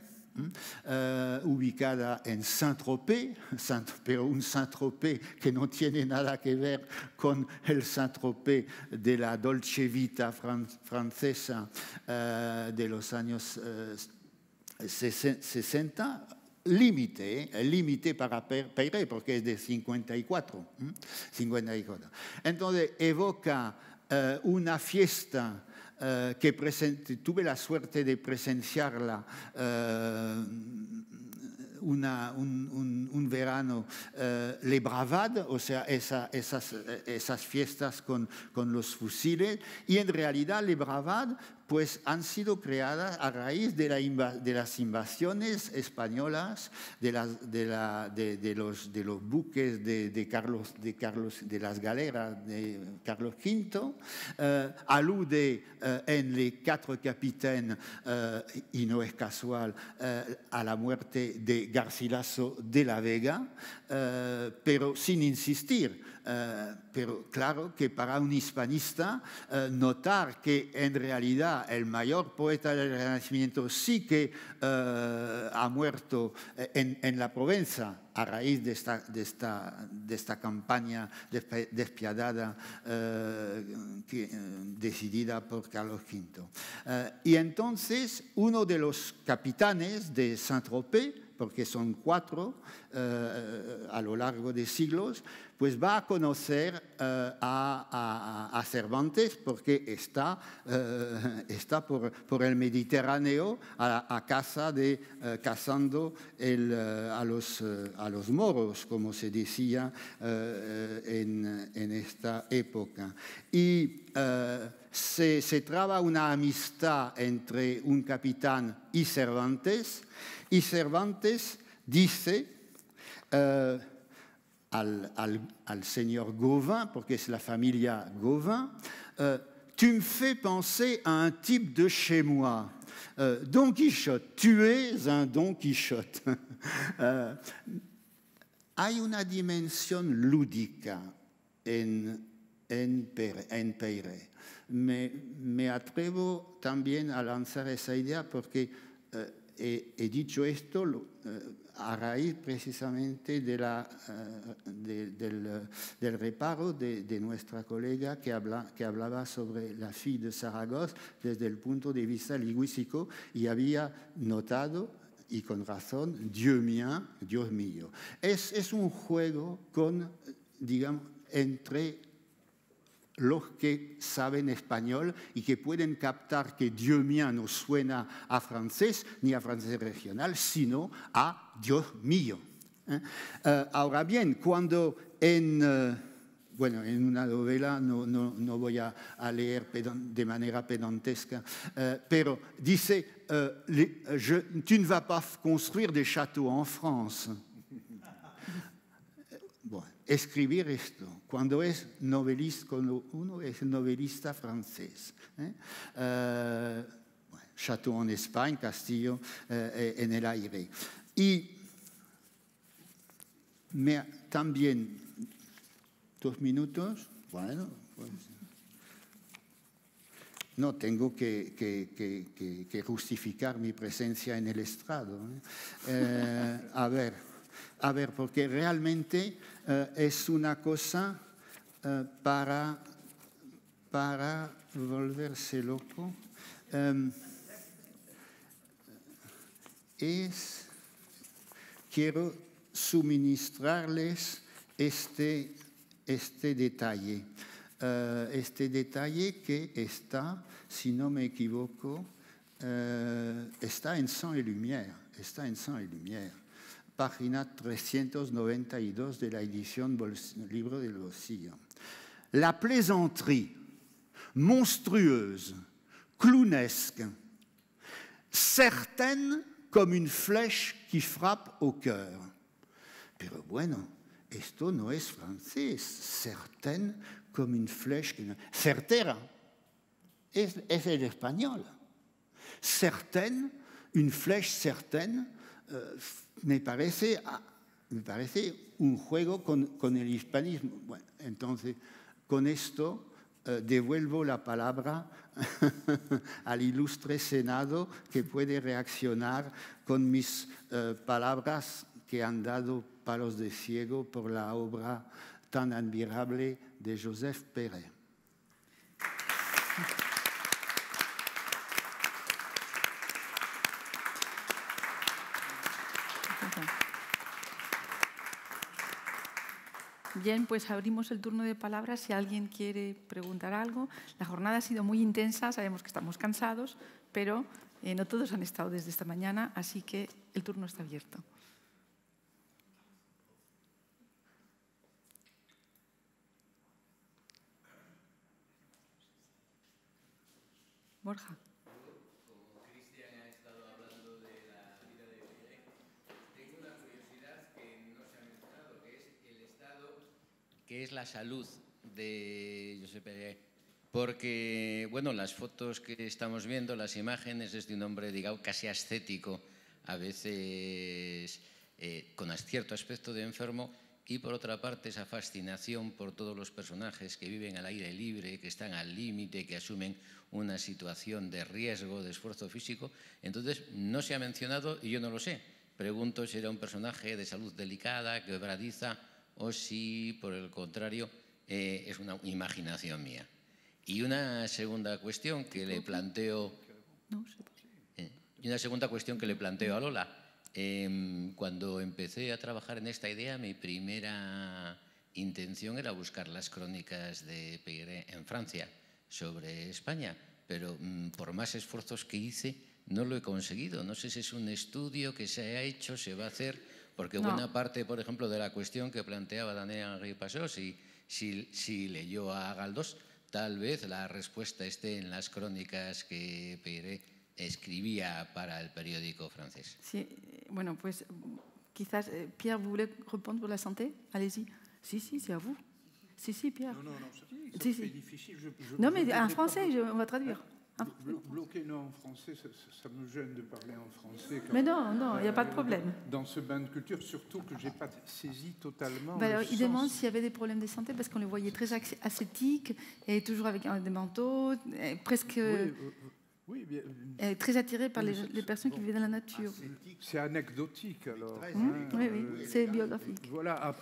Eh, ubicada en Saint-Tropez, Saint un Saint-Tropez qui no tiene nada que ver con el Saint-Tropez de la Dolce Vita française francesa de los años 60 límite, el eh, límite para Peiré, porque es de 54, Entonces evoca eh, una fiesta eh, que tuve la suerte de presenciarla. un, verano le bravad, o sea, esa, esas, esas, fiestas con, con, los fusiles, y en realidad le bravad pues han sido creadas a raíz de, las invasiones españolas, de, los, buques de, Carlos, de las galeras de Carlos V, eh, alude en eh, Les cuatro Capitaines, eh, y no es casual, a la muerte de Garcilaso de la Vega, pero sin insistir, eh, pero claro que para un hispanista eh, notar que en realidad el mayor poeta del Renacimiento sí que eh, ha muerto en, la Provenza a raíz de esta, campaña despiadada decidida por Carlos V. y entonces uno de los capitanes de Saint-Tropez, porque son cuatro eh, a lo largo de siglos, pues va a conocer eh, a, a, Cervantes porque está, eh, está por, el Mediterráneo a, casa de, cazando a, los, a los moros, como se decía en, esta época. Y se, se traba una amistad entre un capitán y Cervantes. Y Cervantes dit au eh, al, al, al, señor Gauvin, la familia Gauvin, eh, tu me fais penser à un type de chez moi. Eh, don Quichotte, tu es un Don Quichotte. hay una dimensión lúdica en, en, en Peire. Me, me, atrevo también a lanzar esa idea porque he dicho esto eh, a raíz precisamente eh, del, reparo de, nuestra colega que, habla, que hablaba sobre la FI de Zaragoza desde el punto de vista lingüístico y había notado, y con razón, Dios mío, Dios mío. Es, es un juego con, digamos, entre los que saben español y que peuvent captar que Dios mío no suena a français, ni a français regional, sino a Dieu mío. ¿Eh? eh bien, cuando en... Eh, bueno, en una novela no, no, no voy a, leer de manera pedantesca, eh, pero dice, tu ne vas pas construire des châteaux en France. Bon, escribir esto. Cuando es novelista, uno es novelista francés. ¿eh? Eh, Chateau en España, Castillo eh, en el aire. Y me, también, dos minutos, bueno, pues, no tengo que, que, justificar mi presencia en el estrado. a ver, a ver, porque realmente eh, es una cosa eh, para, para volverse loco. Em, quiero suministrarles este, este detalle, eh, este detalle que está, si no me equivoco, está en Sang y Lumière, está en Sang y Lumière. página 392 de la édition Libre de Bolsillo. La plaisanterie monstrueuse, clownesque, certaine comme une flèche qui frappe au cœur. Pero bueno, esto no es francés, certaine comme une flèche qui... Certera, es, el espagnol. Certaine, une flèche certaine. Euh, me parece, ah, me parece un juego con, el hispanismo. Bueno, entonces, con esto eh, devuelvo la palabra al ilustre Senado que puede reaccionar con mis eh, palabras que han dado palos de ciego por la obra tan admirable de Joseph Pérez. Bien, pues abrimos el turno de palabras si alguien quiere preguntar algo. La jornada ha sido muy intensa, sabemos que estamos cansados, pero eh, no todos han estado desde esta mañana, así que el turno está abierto. Borja. que es la salud de José Pérez. Porque, bueno, las fotos que estamos viendo, las imágenes, es de un hombre, digamos, casi ascético, a veces eh, con cierto aspecto de enfermo, y por otra parte esa fascinación por todos los personajes que viven al aire libre, que están al límite, que asumen una situación de riesgo, de esfuerzo físico. Entonces, no se ha mencionado, y yo no lo sé, pregunto si era un personaje de salud delicada, quebradiza, o si, por el contrario, eh, es una imaginación mía. Y una segunda cuestión que le planteo... Eh, y una segunda cuestión que le planteo a Lola. Em, cuando empecé a trabajar en esta idea, mi primera intención era buscar las crónicas de Peyre en Francia sobre España, pero mm, por más esfuerzos que hice, no lo he conseguido. No sé si es un estudio que se ha hecho, se va a hacer, porque buena parte, por ejemplo, de la cuestión que planteaba Daniel Henry si, si, si leyó a Galdós, tal vez la respuesta esté en las crónicas que Peiré escribía para el periódico francés. Sí, bueno, pues quizás eh, Pierre, ¿vous voulez répondre por la santé Allez-y. Sí, sí, c'est à vous. Sí, sí, Pierre. No, no, no. Sí, sí. Difícil. Je, je, no, mais ah, en français, vamos on va traduire. Ah. Bloquer, non, en français, ça, me gêne de parler en français. Mais non, non, il n'y a pas de problème. Euh, dans ce bain de culture, surtout que je n'ai pas saisi totalement. Bah, il demande s'il y avait des problèmes de santé, parce qu'on les voyait très ascétiques et toujours avec des manteaux, presque. Oui, euh, bien, très attiré par les, personnes qui vivent dans la nature. C'est anecdotique alors. oui, oui, euh, c'est biographique. Voilà,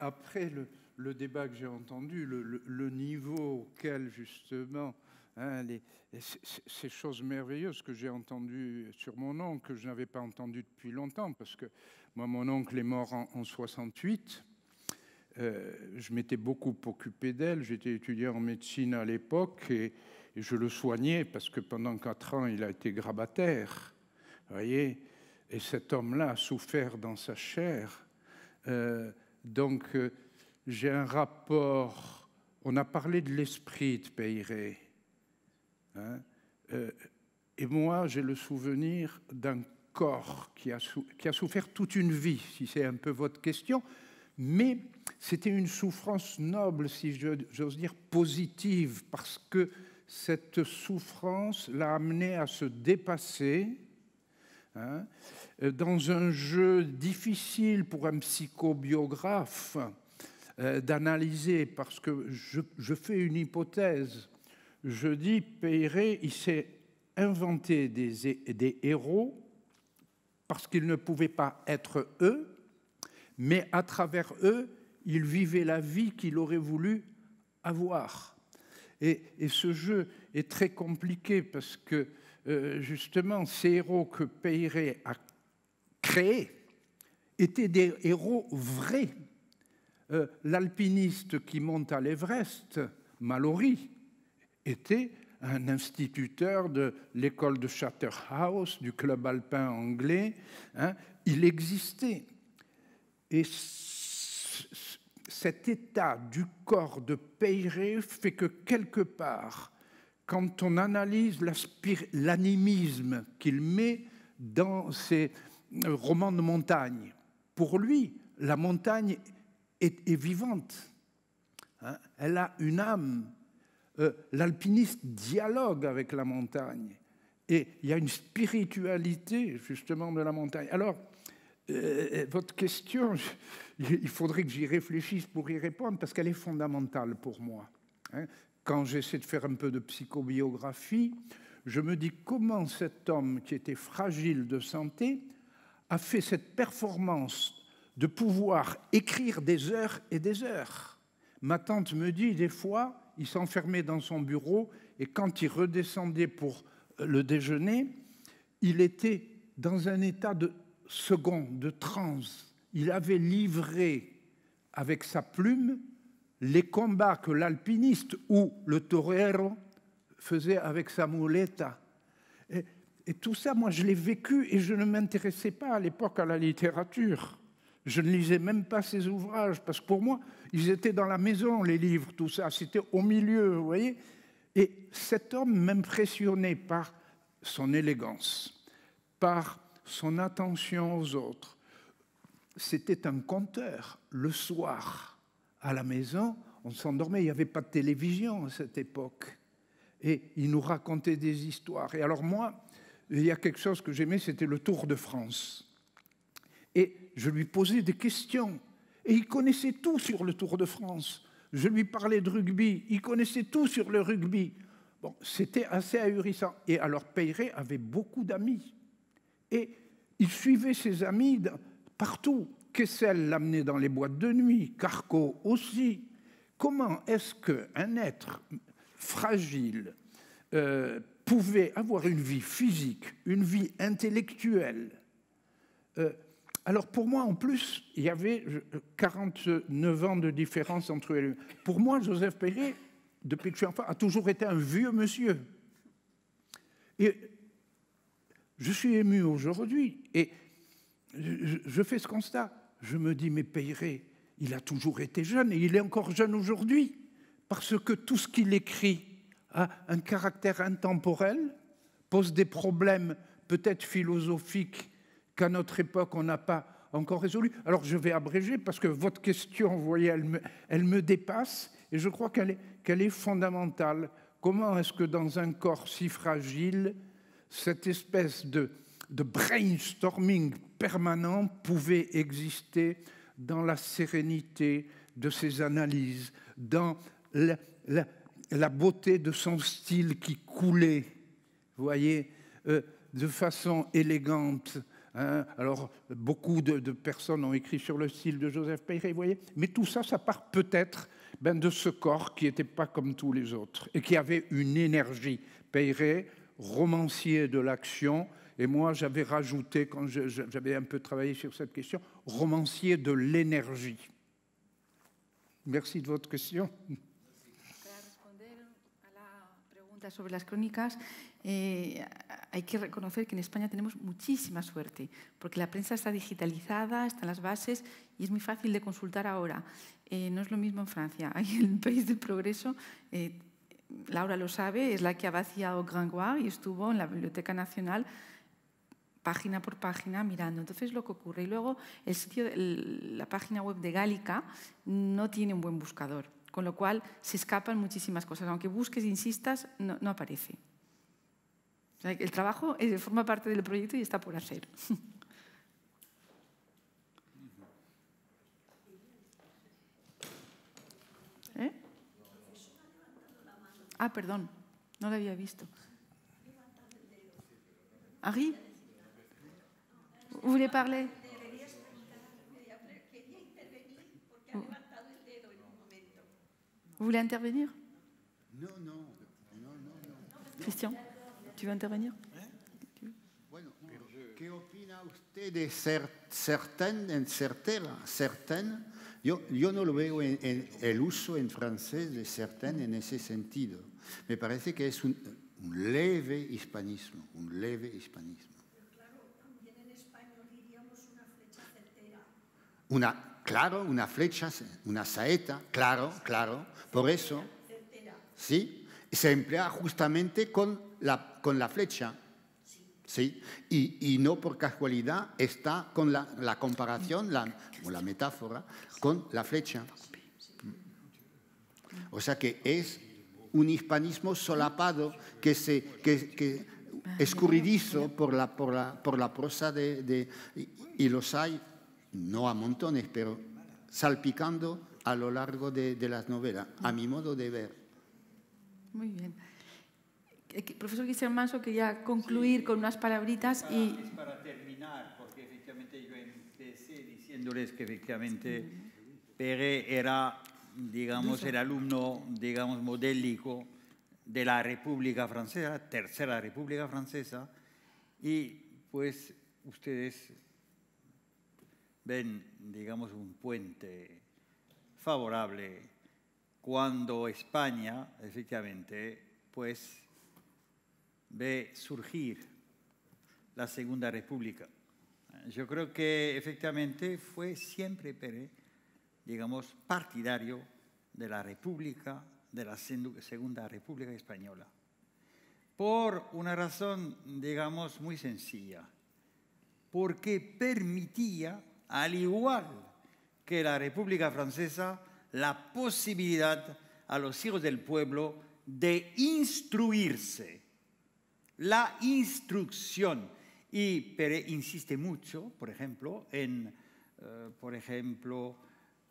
après le, débat que j'ai entendu, le, le, niveau auquel justement Hein, ces choses merveilleuses que j'ai entendues sur mon oncle, que je n'avais pas entendues depuis longtemps, parce que moi, mon oncle est mort en, 68. Euh, je m'étais beaucoup occupé d'elle. J'étais étudiant en médecine à l'époque et, je le soignais parce que pendant quatre ans, il a été grabataire. voyez Et cet homme-là a souffert dans sa chair. Euh, donc, euh, j'ai un rapport. On a parlé de l'esprit de Peyré Hein. Euh, et moi, j'ai le souvenir d'un corps qui a, qui a, souffert toute une vie, si c'est un peu votre question, mais c'était une souffrance noble, si j'ose dire, positive, parce que cette souffrance l'a amené à se dépasser hein, dans un jeu difficile pour un psychobiographe euh, d'analyser, parce que je fais une hypothèse je dis Peyré, il s'est inventé des, héros parce qu'ils ne pouvaient pas être eux, mais à travers eux, il vivait la vie qu'il aurait voulu avoir. Et, ce jeu est très compliqué parce que euh, justement, ces héros que Peyré a créés étaient des héros vrais. Euh, l'alpiniste qui monte à l'Everest, Mallory, était un instituteur de l'école de Chatterhouse, du club alpin anglais. Hein. il existait. Et cet état du corps de Peyré fait que quelque part, quand on analyse l'animisme qu'il met dans ses euh, romans de montagne, pour lui, la montagne est, vivante. Hein. elle a une âme, euh, l'alpiniste dialogue avec la montagne. Et il y a une spiritualité, justement, de la montagne. Alors, euh, euh, votre question, il faudrait que j'y réfléchisse pour y répondre, parce qu'elle est fondamentale pour moi. Hein. Quand j'essaie de faire un peu de psychobiographie, je me dis comment cet homme qui était fragile de santé a fait cette performance de pouvoir écrire des heures et des heures. Ma tante me dit des fois, il s'enfermait dans son bureau et quand il redescendait pour euh, le déjeuner, il était dans un état de second, de transe. Il avait livré avec sa plume les combats que l'alpiniste ou le torero faisait avec sa muleta. Et, et tout ça, moi, je l'ai vécu et je ne m'intéressais pas à l'époque à la littérature. Je ne lisais même pas ses ouvrages parce que pour moi, ils étaient dans la maison, les livres, tout ça. C'était au milieu, vous voyez. Et cet homme m'impressionnait par son élégance, par son attention aux autres. C'était un conteur. Le soir, à la maison, on s'endormait. Il n'y avait pas de télévision à cette époque. Et il nous racontait des histoires. Et alors moi, il y a quelque chose que j'aimais, c'était le Tour de France. Et je lui posais des questions et il connaissait tout sur le Tour de France. Je lui parlais de rugby, il connaissait tout sur le rugby. Bon, c'était assez ahurissant. Et alors Peyret avait beaucoup d'amis. Et il suivait ses amis partout. Kessel l'amenait dans les boîtes de nuit, Carco aussi. Comment est-ce qu'un être fragile euh, pouvait avoir une vie physique, une vie intellectuelle, euh, alors pour moi, en plus, il y avait 49 euh, ans de différence entre eux. Pour moi, Joseph Perret, depuis que je suis enfant, a toujours été un vieux monsieur. Et je suis ému aujourd'hui et je fais ce constat. Je me dis, mais Perret, il a toujours été jeune et il est encore jeune aujourd'hui parce que tout ce qu'il écrit a un caractère intemporel, pose des problèmes peut-être philosophiques qu'à notre époque, on n'a pas encore résolu. Alors je vais abréger parce que votre question, vous voyez, elle me, elle me dépasse et je crois qu'elle est, est, fondamentale. Comment est-ce que dans un corps si fragile, cette espèce de, brainstorming permanent pouvait exister dans la sérénité de ses analyses, dans la, beauté de son style qui coulait, vous voyez, euh, de façon élégante Hein, alors, beaucoup de, personnes ont écrit sur le style de Joseph Peyré, vous voyez Mais tout ça, ça part peut-être ben, de ce corps qui n'était pas comme tous les autres et qui avait une énergie. Peyré, romancier de l'action, et moi, j'avais rajouté, quand j'avais un peu travaillé sur cette question, romancier de l'énergie. Merci de votre question. sobre las crónicas, eh, hay que reconocer que en España tenemos muchísima suerte, porque la prensa está digitalizada, están las bases y es muy fácil de consultar ahora. Eh, no es lo mismo en Francia. Hay el país del progreso, eh, Laura lo sabe, es la que ha vaciado Gringoire y estuvo en la Biblioteca Nacional página por página mirando. Entonces lo que ocurre. Y luego el sitio, la página web de Gálica no tiene un buen buscador con lo cual se escapan muchísimas cosas. Aunque busques, e insistas, no, aparece. el trabajo eh, forma parte del proyecto y está por hacer. ¿Eh? Ah, perdón, no lo había visto. ¿Ari? voulez Vous voulez intervenir Non, non, non, non, Christian, tu veux intervenir hein ¿Qué opina usted de certaines, certaines, yo, yo, no lo veo en, en, el uso en francés de certaines en ese sentido. Me parece que es un, un leve hispanismo, un leve hispanismo. Pero claro, también en español diríamos una flecha certera. Una, Claro, una flecha, una saeta, claro, claro. Por eso, ¿sí? Se emplea justamente con la, con la flecha. ¿Sí? Y, no por casualidad está con la, comparación, la, o la metáfora, con la flecha. O sea que es un hispanismo solapado que se que, escurridizo por la, por por la prosa de, de los hay no a montones, pero salpicando a lo largo de, las novelas, a mi modo de ver. Muy bien. Eh, profesor Guillermo quería concluir con unas palabritas y... para terminar, porque efectivamente yo empecé diciéndoles que efectivamente Pérez era, digamos, el alumno, digamos, modélico de la República Francesa, Tercera República Francesa, y pues ustedes ven, digamos, un puente favorable cuando España, efectivamente, pues ve surgir la Segunda República. Yo creo que efectivamente fue siempre Pérez, digamos, partidario de la República, de la Segunda República Española, por una razón, digamos, muy sencilla, porque permitía al igual que la República Francesa, la posibilidad a los hijos del pueblo de instruirse. La instrucción. Y Pérez insiste mucho, por ejemplo, en, eh, por ejemplo,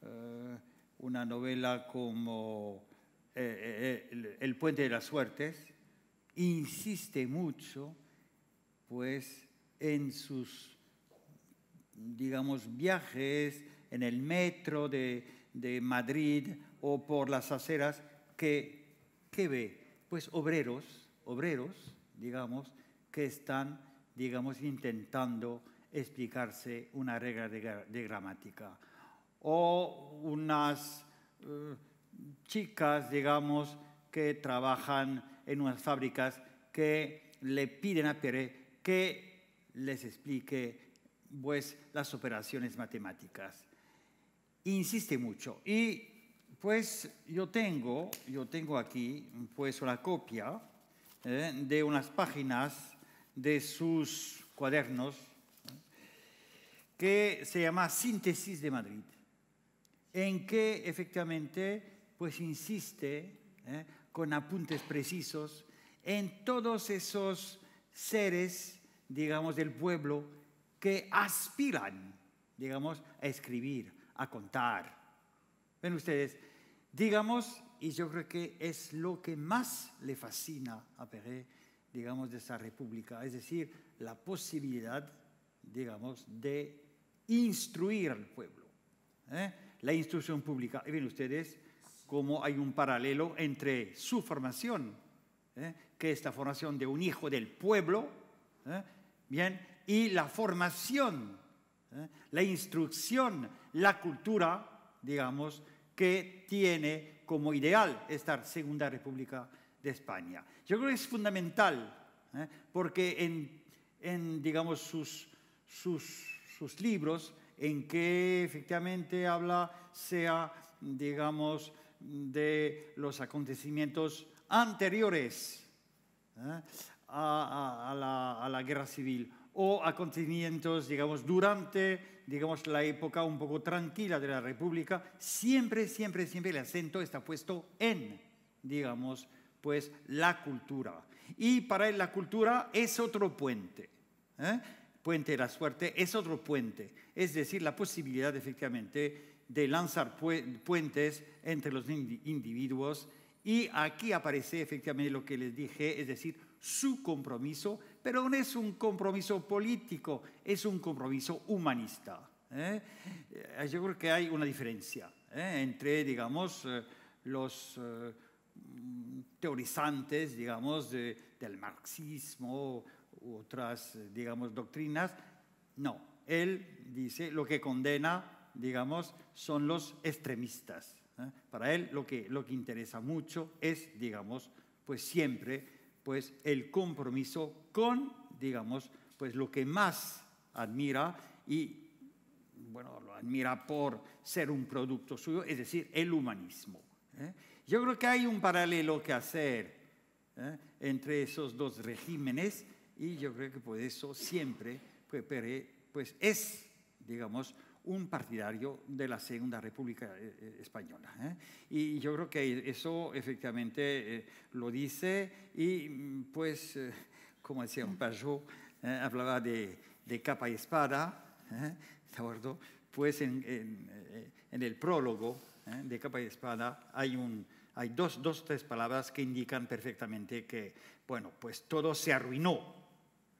eh, una novela como eh, el, el Puente de las Suertes, insiste mucho, pues, en sus digamos, viajes en el metro de, Madrid o por las aceras, que, ¿qué ve? Pues obreros, obreros, digamos, que están, digamos, intentando explicarse una regla de, gramática. O unas eh, chicas, digamos, que trabajan en unas fábricas que le piden a Pérez que les explique pues, las operaciones matemáticas. Insiste mucho. Y pues yo tengo, yo tengo aquí pues una copia eh, de unas páginas de sus cuadernos que se llama Síntesis de Madrid, en que efectivamente pues insiste eh, con apuntes precisos en todos esos seres, digamos, del pueblo que aspiran, digamos, a escribir, a contar. Ven ustedes, digamos, y yo creo que es lo que más le fascina a Pérez, digamos, de esa república, es decir, la posibilidad, digamos, de instruir al pueblo. ¿eh? La instrucción pública. Y ven ustedes cómo hay un paralelo entre su formación, ¿eh? que es la formación de un hijo del pueblo, ¿eh? bien, y la formación, ¿eh? la instrucción, la cultura, digamos, que tiene como ideal esta Segunda República de España. Yo creo que es fundamental, ¿eh? porque en, digamos, sus, libros, en que efectivamente habla, sea, digamos, de los acontecimientos anteriores ¿eh? a, la, guerra civil o acontecimientos, digamos, durante, digamos, la época un poco tranquila de la República, siempre, siempre, siempre el acento está puesto en, digamos, pues la cultura. Y para él la cultura es otro puente. ¿eh? Puente de la suerte es otro puente. Es decir, la posibilidad efectivamente de lanzar puentes entre los individuos. Y aquí aparece efectivamente lo que les dije, es decir, su compromiso pero no es un compromiso político, es un compromiso humanista. ¿eh? Eh, yo creo que hay una diferencia ¿eh? entre, digamos, los teorizantes, digamos, del marxismo u otras, digamos, doctrinas. No, él dice lo que condena, digamos, son los extremistas. Para él lo que, lo que interesa mucho es, digamos, pues siempre pues el compromiso con, digamos, pues lo que más admira y, bueno, lo admira por ser un producto suyo, es decir, el humanismo. ¿eh? Yo creo que hay un paralelo que hacer ¿eh? entre esos dos regímenes y yo creo que por eso siempre pues, pues es, digamos, un partidario de la Segunda República eh, eh, Española. ¿eh? Y yo creo que eso efectivamente lo dice y mm, pues, como decía un Pajot, hablaba de, capa y espada, ¿de acuerdo? Pues en, el prólogo de capa y espada hay Hay dos, dos, tres palabras que indican perfectamente que, bueno, pues todo se arruinó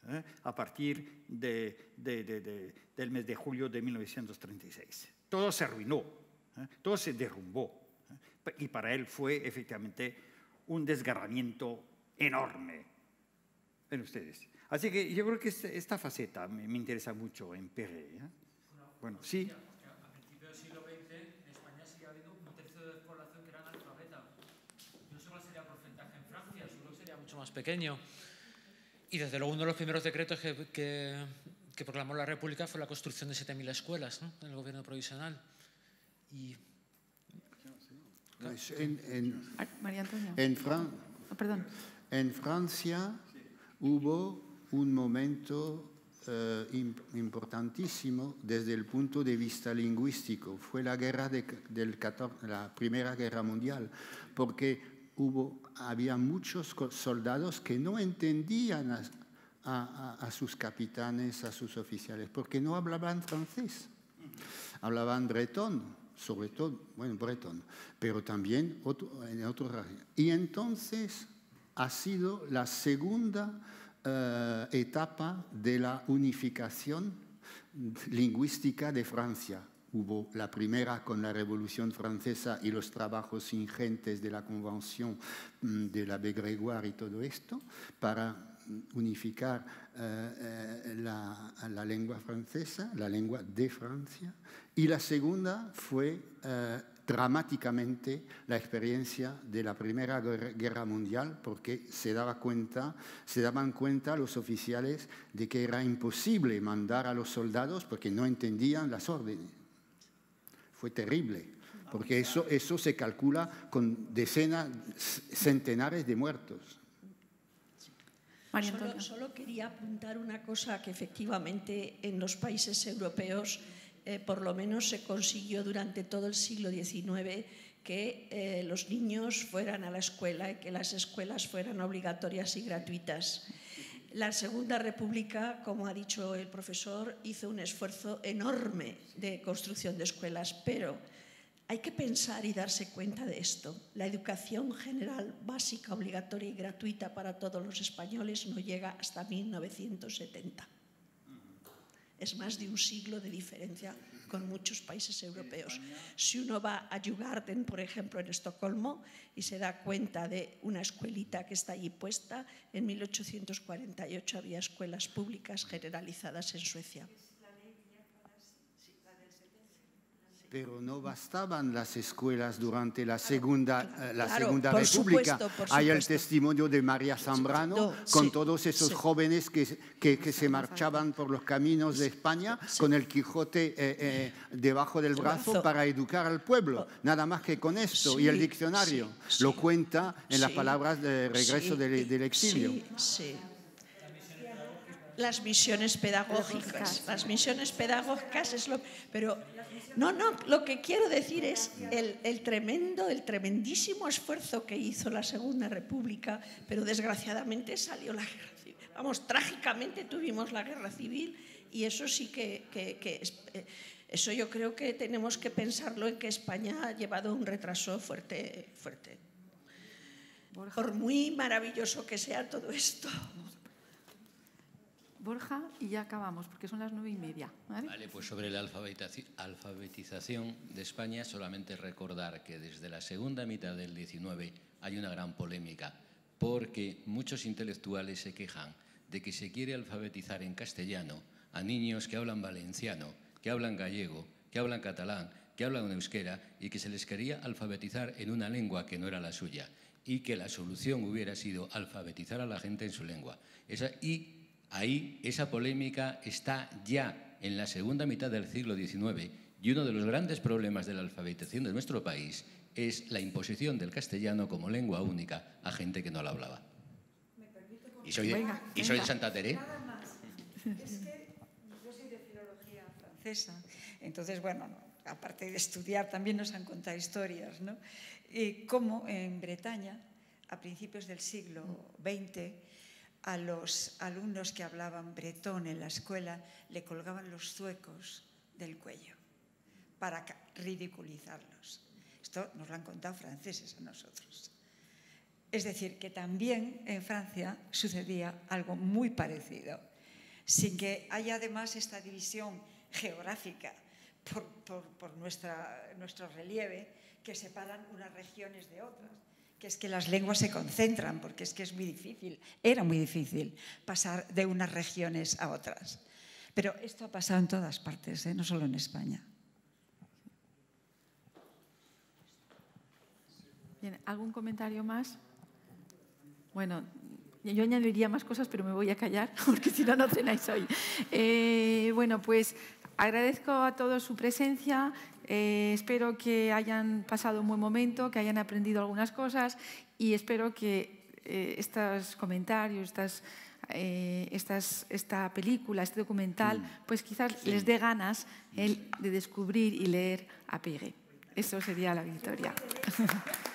¿eh? a partir del mes de julio de 1936. Todo se arruinó, ¿eh? todo se derrumbó ¿eh? y para él fue efectivamente un desgarramiento enorme en ustedes. Así que yo creo que este, esta, faceta me, interesa mucho en Pérez. Bueno, sí. A principios del siglo XX en España había habiendo un tercio de la población que era analfabeta. No solo sería porcentaje en Francia, solo sería mucho más pequeño. Y desde luego uno de los primeros decretos que, proclamó la República fue la construcción de 7.000 escuelas ¿no? en el gobierno provisional. En, ah, María Antonia. Ah, en, Francia hubo un momento eh, importantísimo desde el punto de vista lingüístico. Fue la, guerra de, la Primera Guerra Mundial, porque hubo, había muchos soldados que no entendían a, sus capitanes, a sus oficiales, porque no hablaban francés. Hablaban bretón, sobre todo, bueno, bretón, pero también otro, en otro Y entonces ha sido la segunda eh, etapa de la unificación lingüística de Francia Hubo la primera con la Revolución Francesa y los trabajos ingentes de la Convención mm, de la Grégoire y todo esto para unificar eh, eh, la, lengua francesa, la lengua de Francia. Y la segunda fue eh, dramáticamente la experiencia de la Primera Guerra Mundial porque se, daba cuenta, se daban cuenta los oficiales de que era imposible mandar a los soldados porque no entendían las órdenes. Fue terrible, porque eso, eso se calcula con decenas, centenares de muertos. Solo, solo, quería apuntar una cosa que efectivamente en los países europeos eh, por lo menos se consiguió durante todo el siglo XIX que eh, los niños fueran a la escuela y que las escuelas fueran obligatorias y gratuitas. La Segunda República, como ha dicho el profesor, hizo un esfuerzo enorme de construcción de escuelas, pero hay que pensar y darse cuenta de esto. La educación general básica, obligatoria y gratuita para todos los españoles no llega hasta 1970. Es más de un siglo de diferencia con muchos países europeos. Si uno va a Jugarden, por ejemplo, en Estocolmo, y se da cuenta de una escuelita que está allí puesta, en 1848 había escuelas públicas generalizadas en Suecia. pero no bastaban las escuelas durante la Segunda, eh, la segunda República. Hay el testimonio de María Zambrano con todos esos jóvenes que, se marchaban por los caminos de España con el Quijote eh, eh, debajo del brazo, para educar al pueblo. Oh. Nada más que con esto. y el diccionario lo cuenta en las palabras de regreso del, del exilio las misiones pedagógicas. Las misiones pedagógicas es lo... Pero no, no, lo que quiero decir es el, tremendo, el tremendísimo esfuerzo que hizo la Segunda República, pero desgraciadamente salió la guerra civil. Vamos, trágicamente tuvimos la guerra civil y eso sí que... que eh, eso yo creo que tenemos que pensarlo en que España ha llevado un retraso fuerte, fuerte. Por muy maravilloso que sea todo esto. Borja, y ya acabamos, porque son las nueve y media. Vale, pues sobre la alfabetización de España, solamente recordar que desde la segunda mitad del 19 hay una gran polémica, porque muchos intelectuales se quejan de que se quiere alfabetizar en castellano a niños que hablan valenciano, que hablan gallego, que hablan catalán, que hablan euskera y que se les quería alfabetizar en una lengua que no era la suya y que la solución hubiera sido alfabetizar a la gente en su lengua. Esa, y Ahí esa polémica está ya en la segunda mitad del siglo XIX y uno de los grandes problemas de la alfabetización de nuestro país es la imposición del castellano como lengua única a gente que no la hablaba. y soy de, y soy de Santa Teresa. Es que yo soy de filología francesa, entonces, bueno, aparte de estudiar, también nos han contado historias, ¿no? Eh, como en Bretaña, a principios del siglo XX, a los alumnos que hablaban bretón en la escuela le colgaban los zuecos del cuello para ridiculizarlos. Esto nos lo han contado franceses a nosotros. Es decir, que también en Francia sucedía algo muy parecido, sin que haya además esta división geográfica por, nuestro relieve que separan unas regiones de otras es que las lenguas se concentran, porque es que es muy difícil, era muy difícil pasar de unas regiones a otras. Pero esto ha pasado en todas partes, ¿eh? no solo en España. Bien, ¿algún comentario más? Bueno, yo añadiría más cosas, pero me voy a callar, porque si no, no cenáis hoy. Eh, bueno, pues agradezco a todos su presencia. Eh, espero que hayan pasado un buen momento, que hayan aprendido algunas cosas y espero que eh, estos comentarios, eh, estas, esta película, este documental, pues quizás les dé ganas de descubrir y leer a Pegue. Eso sería la victoria.